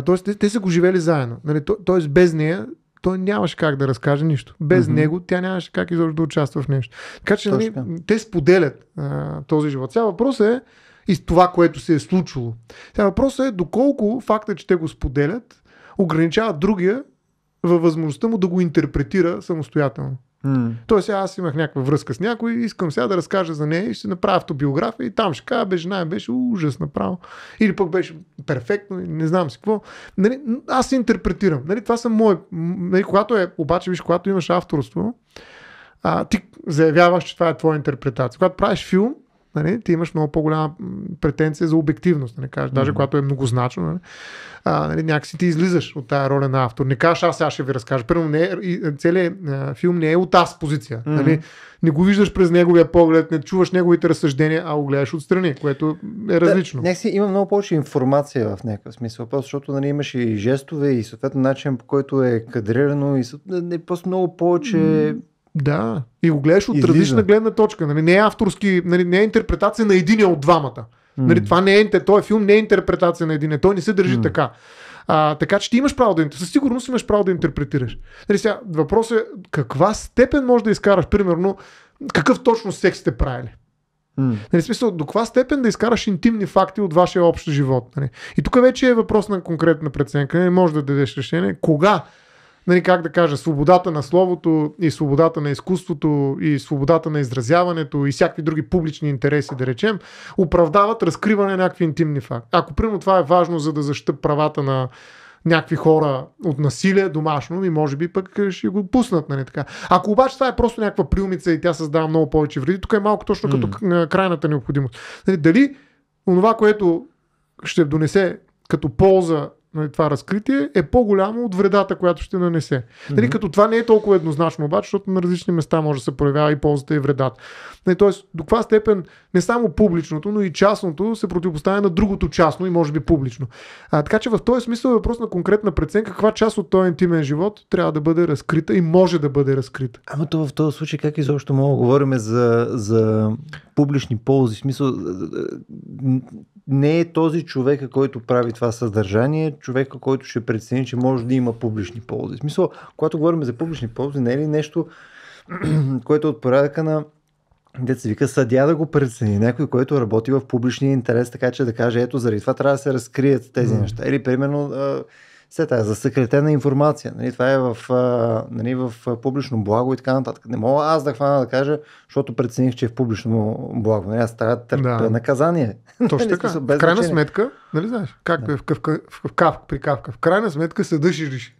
тоест, те, те са го живели заедно. Нали, то, тоест, без нея той нямаше как да разкаже нищо. Без mm-hmm. него тя нямаше как изобщо да участва в нещо. Така че нали, те споделят а, този живот. Сега въпросът е и с това, което се е случило. Сега въпросът е доколко факта, че те го споделят, ограничава другия във възможността му да го интерпретира самостоятелно. Mm. Тоест, аз имах някаква връзка с някой, искам сега да разкажа за нея и ще направя автобиография и там ще кажа, бе, жена беше ужас направо. Или пък беше перфектно, не знам си какво. Нали, аз се интерпретирам. Нали, това са мои. Нали, когато е, обаче, виж, когато имаш авторство, а, ти заявяваш, че това е твоя интерпретация. Когато правиш филм, нали, ти имаш много по-голяма претенция за обективност. Нали, кажеш, mm-hmm. даже когато е многозначно, нали, а, нали, някакси ти излизаш от тая роля на автор. Не кажеш, аз сега ще ви разкажа. Първо, не е, е целият а, е, филм не е от аз позиция. Mm-hmm. Нали, не го виждаш през неговия поглед, не чуваш неговите разсъждения, а го гледаш отстрани, което е различно. Да, си има много повече информация в някакъв смисъл, просто защото нали, имаш и жестове и съответно начин по който е кадрирано и не, просто много повече mm-hmm да. И го гледаш от Излиза. различна гледна точка. Нали? Не е авторски, нали? не е интерпретация на единия от двамата. Mm. Нали, това не е, този филм не е интерпретация на един, той не се държи mm. така. А, така че ти имаш право да със сигурност имаш право да интерпретираш. Нали, сега, въпросът е каква степен можеш да изкараш, примерно, какъв точно секс сте правили. Mm. Нали, смисъл, до каква степен да изкараш интимни факти от вашия общ живот. Нали? И тук вече е въпрос на конкретна преценка. Не може да дадеш решение. Кога нали, как да кажа, свободата на словото и свободата на изкуството и свободата на изразяването и всякакви други публични интереси, да речем, оправдават разкриване на някакви интимни факти. Ако примерно това е важно, за да защита правата на някакви хора от насилие домашно и може би пък ще го пуснат. Нали, така. Ако обаче това е просто някаква приумица и тя създава много повече вреди, тук е малко точно mm. като крайната необходимост. Нали, дали онова, което ще донесе като полза нали, това разкритие е по-голямо от вредата, която ще нанесе. Mm-hmm. Нали, като това не е толкова еднозначно, обаче, защото на различни места може да се проявява и ползата и вредата. Нали, тоест, до каква степен не само публичното, но и частното се противопоставя на другото частно и може би публично. А, така че в този смисъл е въпрос на конкретна преценка, каква част от този интимен живот трябва да бъде разкрита и може да бъде разкрита. Ама то в този случай как изобщо мога да говорим за, за публични ползи? Смисъл, не е този човека, който прави това съдържание, човека, който ще прецени, че може да има публични ползи. В смисъл, когато говорим за публични ползи, не е ли нещо, което е от порядъка на деца вика съдя да го прецени, някой, който работи в публичния интерес, така че да каже, ето заради това трябва да се разкрият тези mm. неща. Или примерно все това за съкретена информация. Нали, това е в, нали, в публично благо и така нататък. Не мога аз да хвана да кажа, защото прецених, че е в публично благо. Нали, аз трябва да търпя да. наказание. Точно нали, така. в крайна значение. сметка, нали знаеш, как да. е в, къв, в, в, в при кавка, в крайна сметка съда ще реши.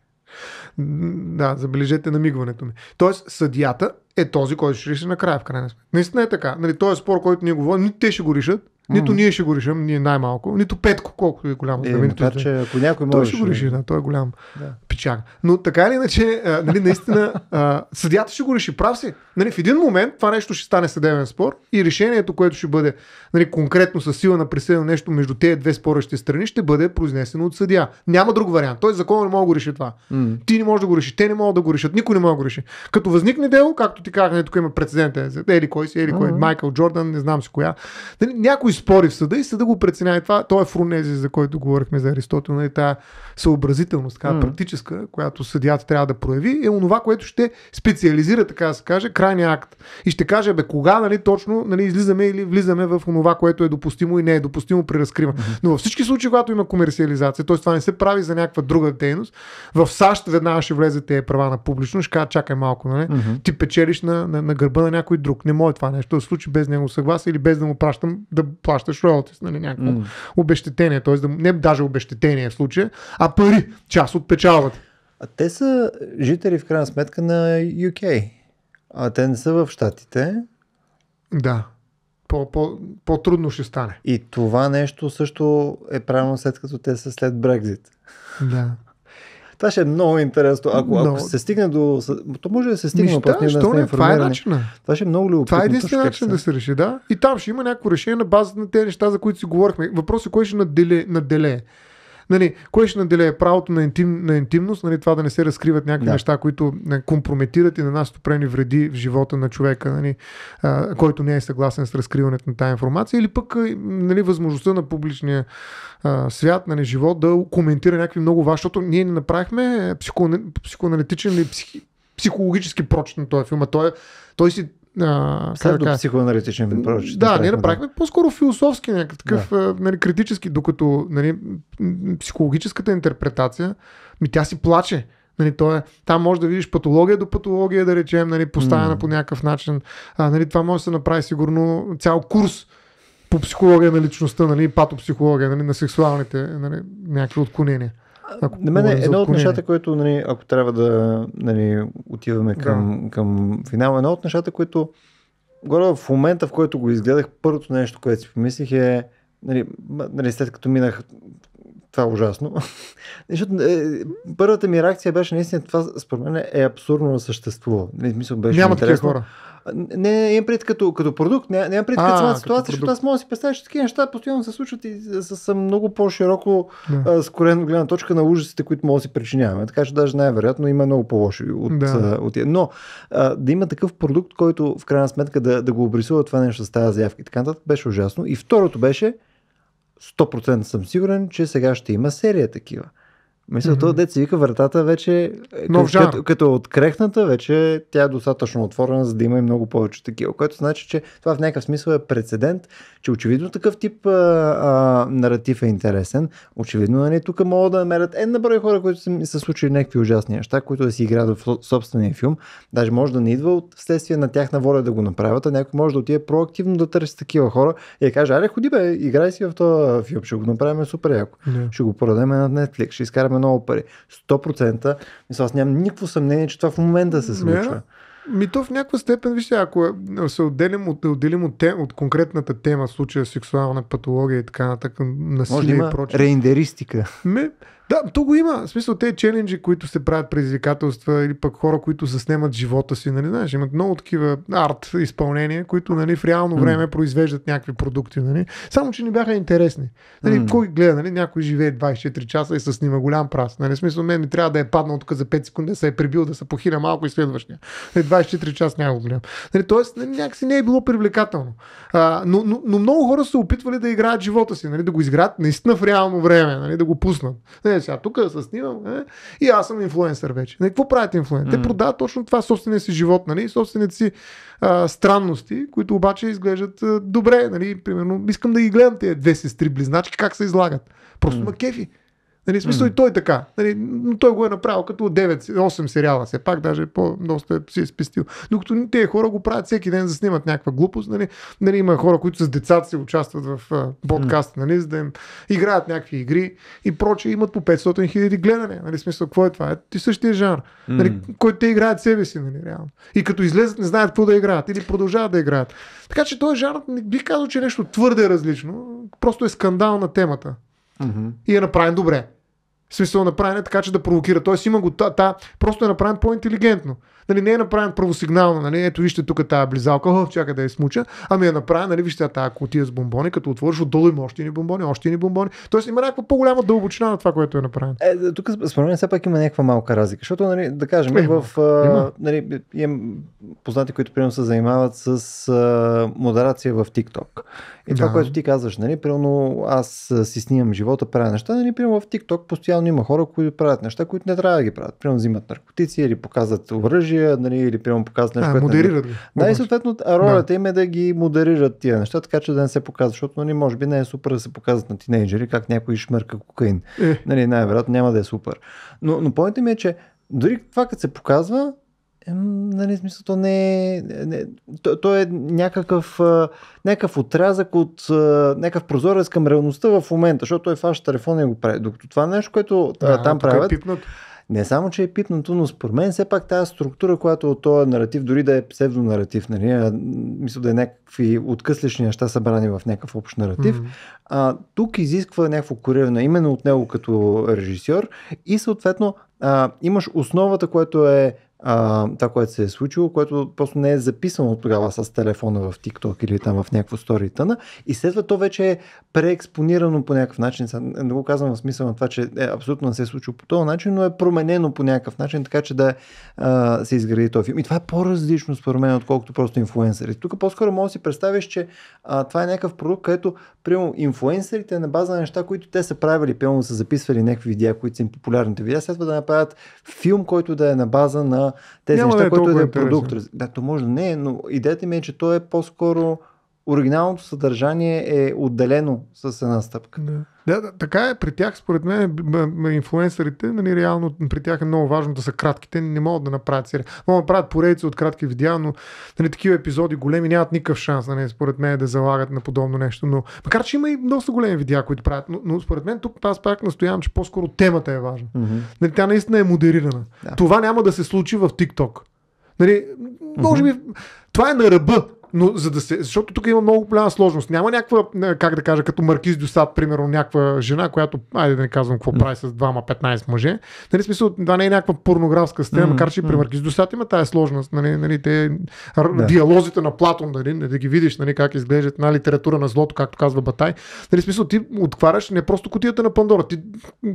Да, забележете намигването ми. Тоест, съдията е този, който ще реши накрая, в крайна сметка. Наистина е така. Нали, той е спор, който ние говорим, те ще го решат, нито mm ние ще го решим, ние най-малко, нито Петко, колкото е голямо Е, да, нито, че, ако някой може. Той ще го реши, да, той е голям да. печак. Но така или иначе, а, нали, наистина, а, съдята ще го реши. Прав си. Нали, в един момент това нещо ще стане съдебен спор и решението, което ще бъде нали, конкретно със сила на присъдено нещо между тези две спорещи страни, ще бъде произнесено от съдия. Няма друг вариант. Той закон не може да го реши това. mm Ти не можеш да го реши, те не могат да го решат, никой не може да го реши. Като възникне дело, както ти казах, нали, тук има прецедент, ели е кой си, ели кой, mm-hmm. Майкъл Джордан, не знам си коя. Нали, някой спори в съда и съда го преценява. И това, то е фрунези, за който говорихме за Аристотел, нали, тази съобразителност, така mm. практическа, която съдията трябва да прояви, е онова, което ще специализира, така да се каже, крайния акт. И ще каже, бе, кога нали, точно нали, излизаме или влизаме в онова, което е допустимо и не е допустимо при разкриване. Mm-hmm. Но във всички случаи, когато има комерциализация, т.е. това не се прави за някаква друга дейност, в САЩ веднага ще влезе тези права на публичност, ще кажа, чакай малко, нали? mm-hmm. ти печелиш на, на, на гърба на някой друг. Не може това нещо да се случи без него съгласие или без да му пращам да плащаш роялтис, нали, някакво mm. обещетение, т.е. Да, не даже обещетение в случая, а пари, част от печалбата. А те са жители в крайна сметка на UK, а те не са в Штатите. Да по-трудно ще стане. И това нещо също е правилно след като те са след Брекзит. Да. Това ще е много интересно. Ако, много... ако се стигне до... То може да се стигне до да, що това е начина. Това ще е много любопитно. Това е единствения начин да се реши, да. И там ще има някакво решение на базата на тези неща, за които си говорихме. Въпросът е кой ще наделе. наделе нали, кое ще наделее правото на, интим, на интимност, нали, това да не се разкриват някакви да. неща, които не нали, компрометират и на нас опрени вреди в живота на човека, нали, а, който не е съгласен с разкриването на тази информация, или пък нали, възможността на публичния а, свят, нали, живот да коментира някакви много важни, защото ние не направихме психо, психоаналитичен или психи, психологически прочен на този филм. Той, е, той си а, Следо психоаналитичен вид пророчество. Да, ние направихме да. по-скоро философски някакъв нали, такъв, да. нали, критически, докато нали, психологическата интерпретация, ми тя си плаче. Нали, то е, там може да видиш патология до патология, да речем, нали, поставена mm. по някакъв начин. А, нали, това може да се направи сигурно цял курс по психология на личността, нали, патопсихология нали, на сексуалните нали, някакви отклонения. Ако на мен е едно от нещата, което, нали, ако трябва да нали, отиваме към, да. към финала, едно от нещата, което горе в момента, в който го изгледах, първото нещо, което си помислих е, нали, нали, след като минах това е ужасно. Защото е, първата ми реакция беше наистина това, според мен е абсурдно да съществува. Нали, беше Няма такива хора. Не, не имам пред като, като продукт, не, не имам пред като самата ситуация, защото аз мога да си представя, че такива неща постоянно се случват и са, са много по-широко да. скорено гледна точка на ужасите, които може да си причиняваме. Така че даже най-вероятно има много по-лоши от, да. от Но а, да има такъв продукт, който в крайна сметка да, да го обрисува това нещо с тази заявка и така нататък, беше ужасно. И второто беше, 100% съм сигурен, че сега ще има серия такива. Мисля, mm-hmm. то деца вика вратата вече, е, Но като, като, като открехната, вече тя е достатъчно отворена, за да има и много повече такива, което значи, че това в някакъв смисъл е прецедент, че очевидно такъв тип а, а, наратив е интересен. Очевидно, нали, тук могат да намерят една брой хора, които са, са случили някакви ужасни неща, които да си играят в собствения филм. Даже може да не идва от следствие на тяхна воля да го направят, а някой може да отиде проактивно да търси такива хора и да каже, аре, ходи бе, играй си в този филм, ще го направим супер яко. Yeah. Ще го продадем на Netflix, ще изкараме изкараме много пари. 100%. Мисля, аз нямам никакво съмнение, че това в момента се случва. Yeah. ми то в някаква степен, вижте, ако е, се отделим от, отделим от, тем, от конкретната тема, случая сексуална патология и така нататък, насилие Може да има и прочее. Рендеристика. Ми, да, то го има. В смисъл, те челенджи, които се правят предизвикателства или пък хора, които заснемат живота си, нали, знаеш, имат много такива арт изпълнения, които нали, в реално време mm. произвеждат някакви продукти. Нали. Само, че ни бяха интересни. Нали, mm. Кой гледа, нали, някой живее 24 часа и се снима голям прас. Нали, в смисъл, мен не трябва да е паднал тук за 5 секунди, да се е прибил, да се похиля малко и следващия. Нали, 24 часа няма го гледам. Нали, тоест, нали, някакси не е било привлекателно. А, но, но, но, много хора са опитвали да играят живота си, нали, да го изграят наистина в реално време, нали, да го пуснат. Нали, сега значи, тук да се снимам. Е? И аз съм инфлуенсър вече. Не, нали, какво правят инфлуенсър? mm Те продават точно това собствения си живот, нали? собствените си а, странности, които обаче изглеждат а, добре. Нали? Примерно, искам да ги гледам тези две сестри близначки, как се излагат. Просто mm ма кефи. Нали, смисъл mm. и той така. Нали, но той го е направил като 9-8 сериала, все пак, даже по-доста си е спестил. Докато тези хора го правят всеки ден, снимат някаква глупост. Нали, нали, има хора, които с децата си участват в а, подкаст, mm. нали, за да им играят някакви игри и проче, имат по 500 хиляди гледане. Нали, смисъл, какво е това? Е, ти същия жанр, mm. нали, който те играят себе си, нали, реално. И като излезат, не знаят какво да играят или продължават да играят. Така че този жанр не бих казал, че е нещо твърде различно. Просто е скандал на темата. Mm-hmm. И е направен добре смисъл е направен така, че да провокира. Тоест има го та, та просто е направен по-интелигентно. Нали, не е направен правосигнално, нали, ето вижте тук тази близалка, О, чакай да я смуча, ами е направен, нали, вижте тази котия с бомбони, като отвориш отдолу има още ни бомбони, още ни бомбони. Тоест има някаква по-голяма дълбочина на това, което е направено. Е, тук според мен все пак има някаква малка разлика, защото нали, да кажем, има, в, а, нали, имам познати, които примерно се занимават с а, модерация в TikTok. И да. това, което ти казваш, нали, примерно аз си снимам живота, правя неща, нали, примерно в TikTok постоянно има хора, които правят неща, които не трябва да ги правят. Примерно взимат наркотици или показват оръжие оръжия, нали, или приема показват нещо. А, модерират нали. Да, и съответно ролята да. им е да ги модерират тия неща, така че да не се показват, защото нали, може би не е супер да се показват на тинейджери как някой шмърка кокаин. Е. Нали, най-вероятно няма да е супер. Но, но поинта ми е, че дори това като се показва, нали, смисъл, то не е... Не, то, то е някакъв, някакъв отрязък от... някакъв прозорец към реалността в момента, защото той фаш телефона и го прави. Докато това нещо, което да, там е правят... Е пипнат не само, че е пипнато, но според мен все пак тази структура, която от този наратив, дори да е псевдонаратив, нали, мисля да е някакви откъслични неща събрани в някакъв общ наратив, mm-hmm. а, тук изисква някакво куриране именно от него като режисьор и съответно а, имаш основата, която е а, това, което се е случило, което просто не е записано тогава с телефона в TikTok или там в някакво стори тъна. И след това то вече е преекспонирано по някакъв начин. Не го казвам в смисъл на това, че е, абсолютно не се е случило по този начин, но е променено по някакъв начин, така че да а, се изгради този филм. И това е по-различно според мен, отколкото просто инфуенсерите. Тук по-скоро може да си представиш, че а, това е някакъв продукт, където, примерно, инфлуенсърите на база на неща, които те са правили, примерно са записвали някакви видеа, които са им популярните видеа, следва да направят филм, който да е на база на тези Няма неща, да е които е продукт. Да, то може да не е, но идеята ми е, че то е по-скоро оригиналното съдържание е отделено с една стъпка. Да. Да, така е. При тях, според мен, инфлуенсърите, нали, реално при тях е много важно да са кратките. не могат да направят серия. Могат да правят поредица от кратки видеа, но нали, такива епизоди големи нямат никакъв шанс, нали, според мен, да залагат на подобно нещо. Но, макар, че има и доста големи видеа, които правят. Но, но според мен тук аз пак настоявам, че по-скоро темата е важна. Mm-hmm. Нали, тя наистина е модерирана. Да. Това няма да се случи в TikTok. Нали, може би, mm-hmm. това е на ръба но за да се. Защото тук има много голяма сложност. Няма някаква, как да кажа, като Маркиз Дюсад, примерно, някаква жена, която, айде да не казвам какво прави с двама 15 мъже. Нали, смисъл, това не е някаква порнографска сцена, mm. макар че и при Маркиз Дюсад има тая сложност. Нали, нали, те, да. Диалозите на Платон, нали, нали, да ги видиш нали, как изглеждат на литература на злото, както казва Батай. Нали, смисъл, ти отваряш не просто котията на Пандора, ти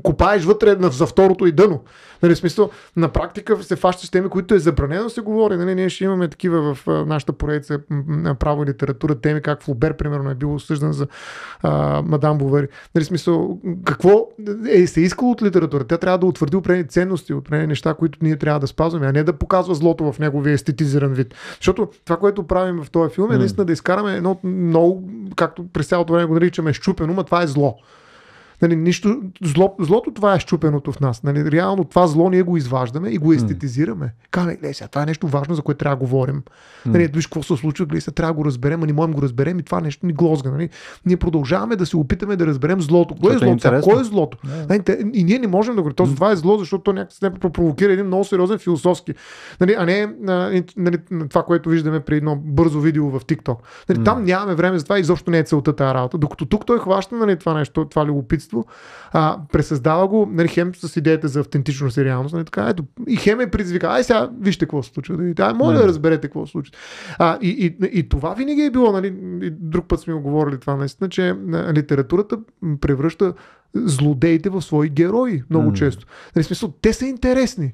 копаеш вътре за второто и дъно. Нали, смисъл, на практика се фащаш теми, които е забранено да се говори. Нали, ние ще имаме такива в нашата поредица право и литература теми, как Флобер, примерно, е бил осъждан за а, Мадам Бовери. Нали, смисъл, какво е се искало от литература? Тя трябва да утвърди определени ценности, определени неща, които ние трябва да спазваме, а не да показва злото в неговия естетизиран вид. Защото това, което правим в този филм е наистина да изкараме едно много, както през цялото време го наричаме, щупено, но това е зло. Нали, нищо, зло, злото това е щупеното в нас. Нали, реално това зло ние го изваждаме и го естетизираме. Кале, гледай сега, това е нещо важно, за което трябва да говорим. Нали, виж какво се случва, гледай сега, трябва да го разберем, а не можем го разберем и това нещо ни глозга. Нали. Ние продължаваме да се опитаме да разберем злото. Кое е, е злото? Е Кое е злото? Yeah. Нали, и ние не можем да го. Този това е зло, защото то някакси не провокира един много сериозен философски. Нали, а не нали, това, което виждаме при едно бързо видео в TikTok. Нали, mm. Там нямаме време за това и изобщо не е целта тази работа. Докато тук той хваща нали, това нещо, това любопитство правителство. А, пресъздава го, нали, хем с идеята за автентичност и реалност. Нали, така, ето, и хем е предизвика. Ай сега, вижте какво се случва. Да нали, Ай, моля да разберете какво се случва. А, и, и, и, това винаги е било, нали, и друг път сме говорили това наистина, че литературата превръща злодеите в свои герои много mm. често. Нали, смисъл, те са интересни.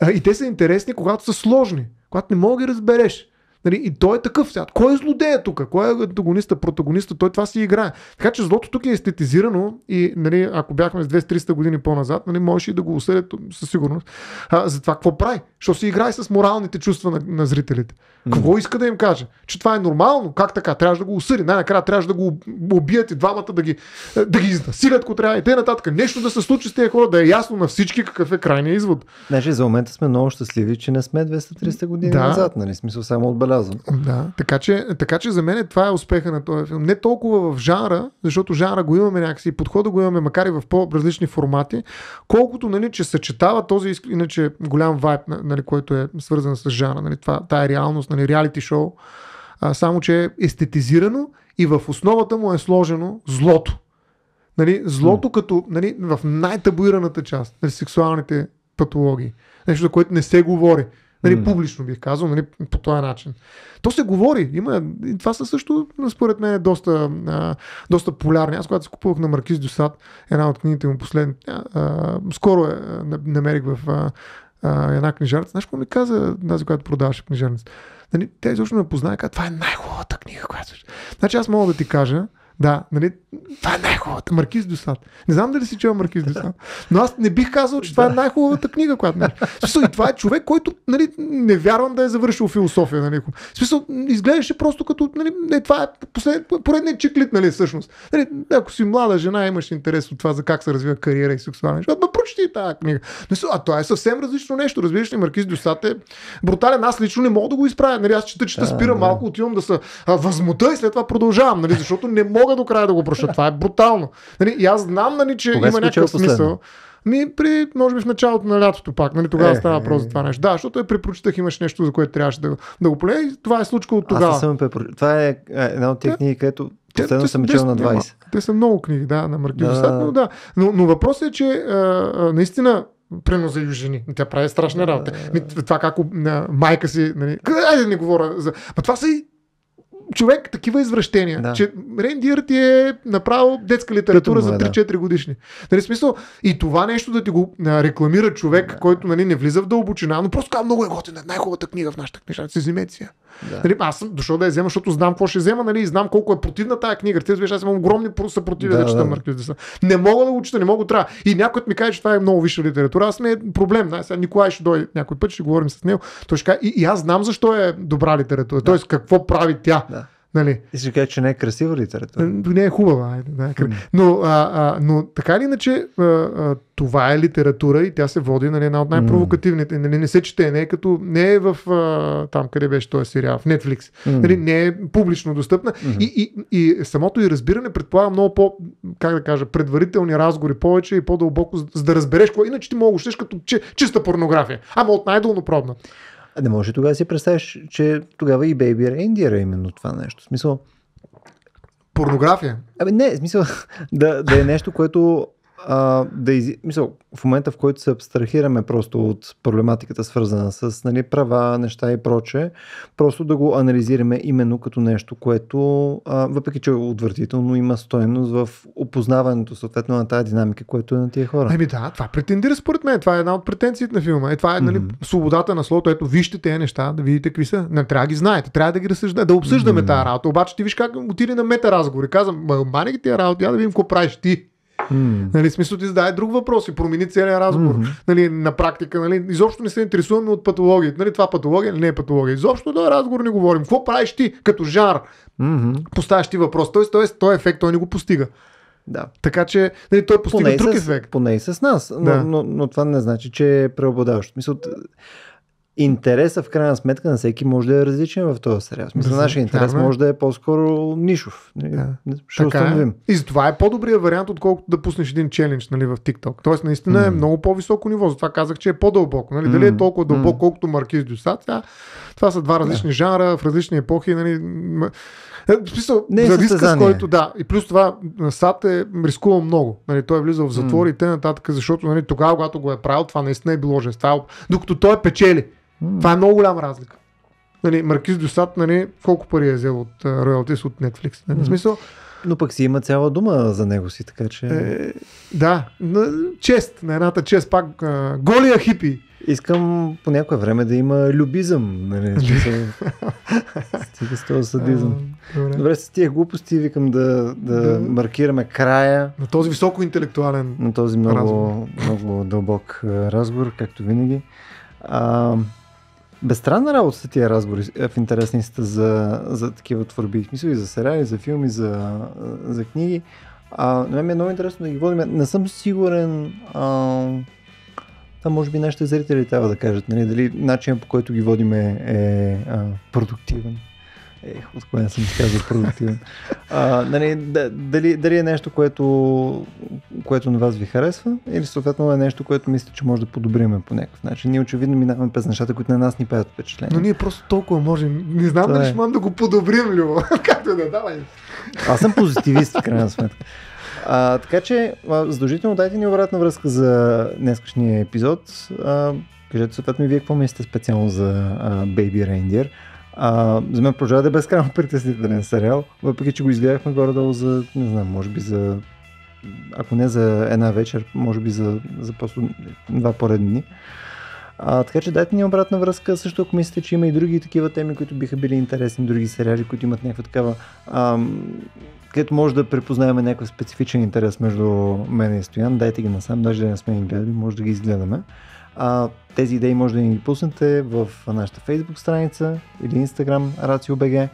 А, и те са интересни, когато са сложни, когато не мога да ги разбереш. Нали, и той е такъв. Сега. Кой е злодея тук? Кой е антагониста, протагониста? Той това си играе. Така че злото тук е естетизирано и нали, ако бяхме с 200-300 години по-назад, нали, можеше и да го осъдят със сигурност. А, за това какво прави? Що си играе с моралните чувства на, на зрителите? Какво иска да им каже? Че това е нормално? Как така? Трябваше да го осъди. Най-накрая трябваше да го убият и двамата, да ги, е, да ги изнасилят, ако трябва. И те нататък. Нещо да се случи с тези хора, да е ясно на всички какъв е крайният извод. Значи за момента сме много щастливи, че не сме 200-300 години да. назад. Нали? Смисъл само отбелязваме забелязан. Да, така че, така че за мен това е успеха на този филм. Не толкова в жанра, защото жанра го имаме някакси и подхода го имаме, макар и в по-различни формати, колкото, нали, че съчетава този иначе голям вайб, нали, който е свързан с жанра, нали, това, тая реалност, нали, реалити шоу, а, само че е естетизирано и в основата му е сложено злото. Нали, злото mm. като нали, в най-табуираната част, нали, сексуалните патологии. Нещо, за което не се говори. Нали, mm. Публично бих казал, нали, по този начин. То се говори. Има, и това са също, според мен, доста, а, доста полярни. Аз когато си купувах на Маркиз Дюсад, една от книгите му а, скоро е, намерих в а, а, една книжарница. Знаеш какво ми каза тази, която продаваше книжарница? Нали, тя изобщо ме познае, каза, това е най-хубавата книга, която. Значи аз мога да ти кажа, да, нали? Това е най-хубавата. Маркиз Дюсад. Не знам дали си чел Маркиз Дюсад. Но аз не бих казал, че това е най-хубавата книга, която не е. и това е човек, който нали, не вярвам да е завършил философия. Нали. Смисъл, изглеждаше просто като. Нали, не, това е послед, поредният чиклит, нали, всъщност. Нали, ако си млада жена, имаш интерес от това за как се развива кариера и сексуален живот, ма прочети тази книга. Смисъл, а това е съвсем различно нещо. Разбираш ли, Маркиз Дюсад е брутален. Аз лично не мога да го изправя. Нали, аз чета, чета, спирам малко, отивам да се възмута и след това продължавам, нали, защото не мога мога до края да го проща. Това е брутално. Нали, и аз знам, нали, че Кога има някакъв смисъл. Ми, при, може би в началото на лятото пак, нали, тогава е, става е, въпрос е, е. за това нещо. Да, защото я е препрочитах, имаш нещо, за което трябваше да, да го поле. това е случка от тогава. Аз съм Това е, е една от техники, книги, където последно съм чел на 20. Те са много книги, да, на марки да. но да. Но, но въпросът е, че а, а, наистина Прено за южини. Тя прави страшна работа. Това как майка си... Нали, айде не говоря за... Ма това са и човек, такива извращения, да. че рендир ти е направил детска литература му, е, за 3-4 да. годишни. Нали, смисъл, и това нещо да ти го рекламира човек, да. който нали, не влиза в дълбочина, но просто казва, много е готина, най-хубавата книга в нашата книжа, се вземете си да. Нали, аз съм дошъл да я взема, защото знам какво ще взема нали, и знам колко е противна тази книга. Ти виж, аз имам огромни съпротиви да, да, чета Маркиз Деса. Не мога да го чета, не мога трябва. И някой ми каже, че това е много висша литература. Аз не е проблем. Най- сега Николай ще дойде някой път, ще говорим с него. Той ще каже, и, и аз знам защо е добра литература. Да. Тоест, какво прави тя. Да. Нали? И си кажа, че не е красива литература. Не е хубава. Не е крас... но, а, а, но така или иначе, а, а, това е литература и тя се води нали, една от най-провокативните. Нали, не се чете, не е като не е в а, там, къде беше този сериал, в Netflix. Нали, не е публично достъпна. и, и, и самото и разбиране предполага много по, как да кажа, предварителни разговори повече и по-дълбоко, за да разбереш какво. Иначе ти мога като че, чиста порнография. Ама от най-дълнопробна. А не може тогава да си представиш, че тогава и Baby Reindeer е именно това нещо. В смисъл, Порнография? Абе не, в смисъл да, да е нещо, което а, да из... Мисъл, в момента, в който се абстрахираме просто от проблематиката, свързана с нали, права, неща и проче, просто да го анализираме именно като нещо, което, а, въпреки че е отвратително, има стоеност в опознаването съответно на тази динамика, което е на тия хора. Еми да, това претендира според мен. Това е една от претенциите на филма. Е, това е нали, mm-hmm. свободата на слото. Ето, вижте тези неща, да видите какви са. Не трябва да ги знаете, трябва да ги разсъждате, да обсъждаме mm-hmm. тази работа. Обаче ти виж как отиде на мета разговори. казвам, мани ги тия работи, я да видим какво правиш ти. Mm. Нали, смисъл ти задай друг въпрос и промени целият разговор. Mm-hmm. Нали, на практика, нали, изобщо не се интересуваме от патологията. Нали, това патология или не е патология? Изобщо да разговор не говорим. Какво правиш ти като жар? Mm-hmm. Поставяш ти въпрос. Тоест, тоест, той ефект той не го постига. Да. Така че нали, той постига поне друг с, ефект. Поне и с нас. Но, да. но, но, но това не значи, че е преобладаващо. Мисъл, интереса в крайна сметка на всеки може да е различен в този сериал. Смисъл, нашия интерес вярно. Е. може да е по-скоро нишов. Да. Ще така е. установим. Е. И затова е по-добрия вариант, отколкото да пуснеш един челлендж нали, в TikTok. Тоест, наистина mm. е много по-високо ниво. Затова казах, че е по-дълбоко. Нали? Mm. Дали е толкова дълбоко, mm. колкото Маркиз Дюса. Това, това са два различни yeah. жанра в различни епохи. Нали? Списал, е, смисъл, не е риска, с който да. И плюс това, Сад е рискувал много. Нали, той е влизал в затвор mm. и нататък, защото нали, тогава, когато го е правил, това наистина е било жестал. Докато той е печели. Mm. Това е много голяма разлика. Нали, Маркиз Дюсат, нали, колко пари е взел от роялтис от Netflix? Нали, mm. смисъл, но пък си има цяла дума за него си, така че... Е, да, на, чест, на едната чест, пак а, голия хипи. Искам по някое време да има любизъм, нали? Стига с този садизъм. А, добре. добре, с тия глупости викам да, да, да маркираме края. На този високо интелектуален На този много, много дълбок разговор, както винаги. А, Безстранна работа са тия разговори е, в интересницата за, за такива творби, смисъл и за сериали, за филми, за, за книги. А, на мен е много интересно да ги водим. Не съм сигурен, а, там може би нашите зрители трябва да кажат, нали, дали начинът по който ги водим е, е а, продуктивен. Ех, от кога съм казал продуктивен. А, нали, дали, дали е нещо, което, което на вас ви харесва или съответно е нещо, което мисля, че може да подобриме по някакъв начин. Ние очевидно минаваме през нещата, които на нас ни правят впечатление. Но ние просто толкова можем. Не знам дали е. ще можем да го подобрим, Любо. Както да е, давай. Аз съм позитивист, в крайна сметка. А, така че, задължително дайте ни обратна връзка за днескашния епизод. А, кажете съответно и вие какво мислите специално за а, Baby Reindeer. А, за мен продължава да е безкрайно притеснителен сериал, въпреки че го изгледахме горе-долу за, не знам, може би за, ако не за една вечер, може би за, за просто два поредни дни. А, така че дайте ни обратна връзка, също ако мислите, че има и други такива теми, които биха били интересни, други сериали, които имат някаква такава, ам, където може да препознаваме някакъв специфичен интерес между мен и Стоян, дайте ги насам, даже да не сме ги гледали, може да ги изгледаме. А, тези идеи може да ни ги пуснете в нашата Facebook страница или Instagram RACIOBG.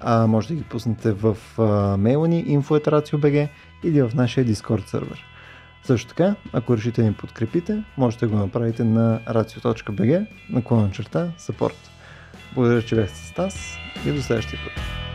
А, може да ги пуснете в мейла ни info.racio.bg или в нашия Discord сервер. Също така, ако решите да ни подкрепите, можете да го направите на racio.bg на черта support. Благодаря, че бяхте с нас и до следващия път.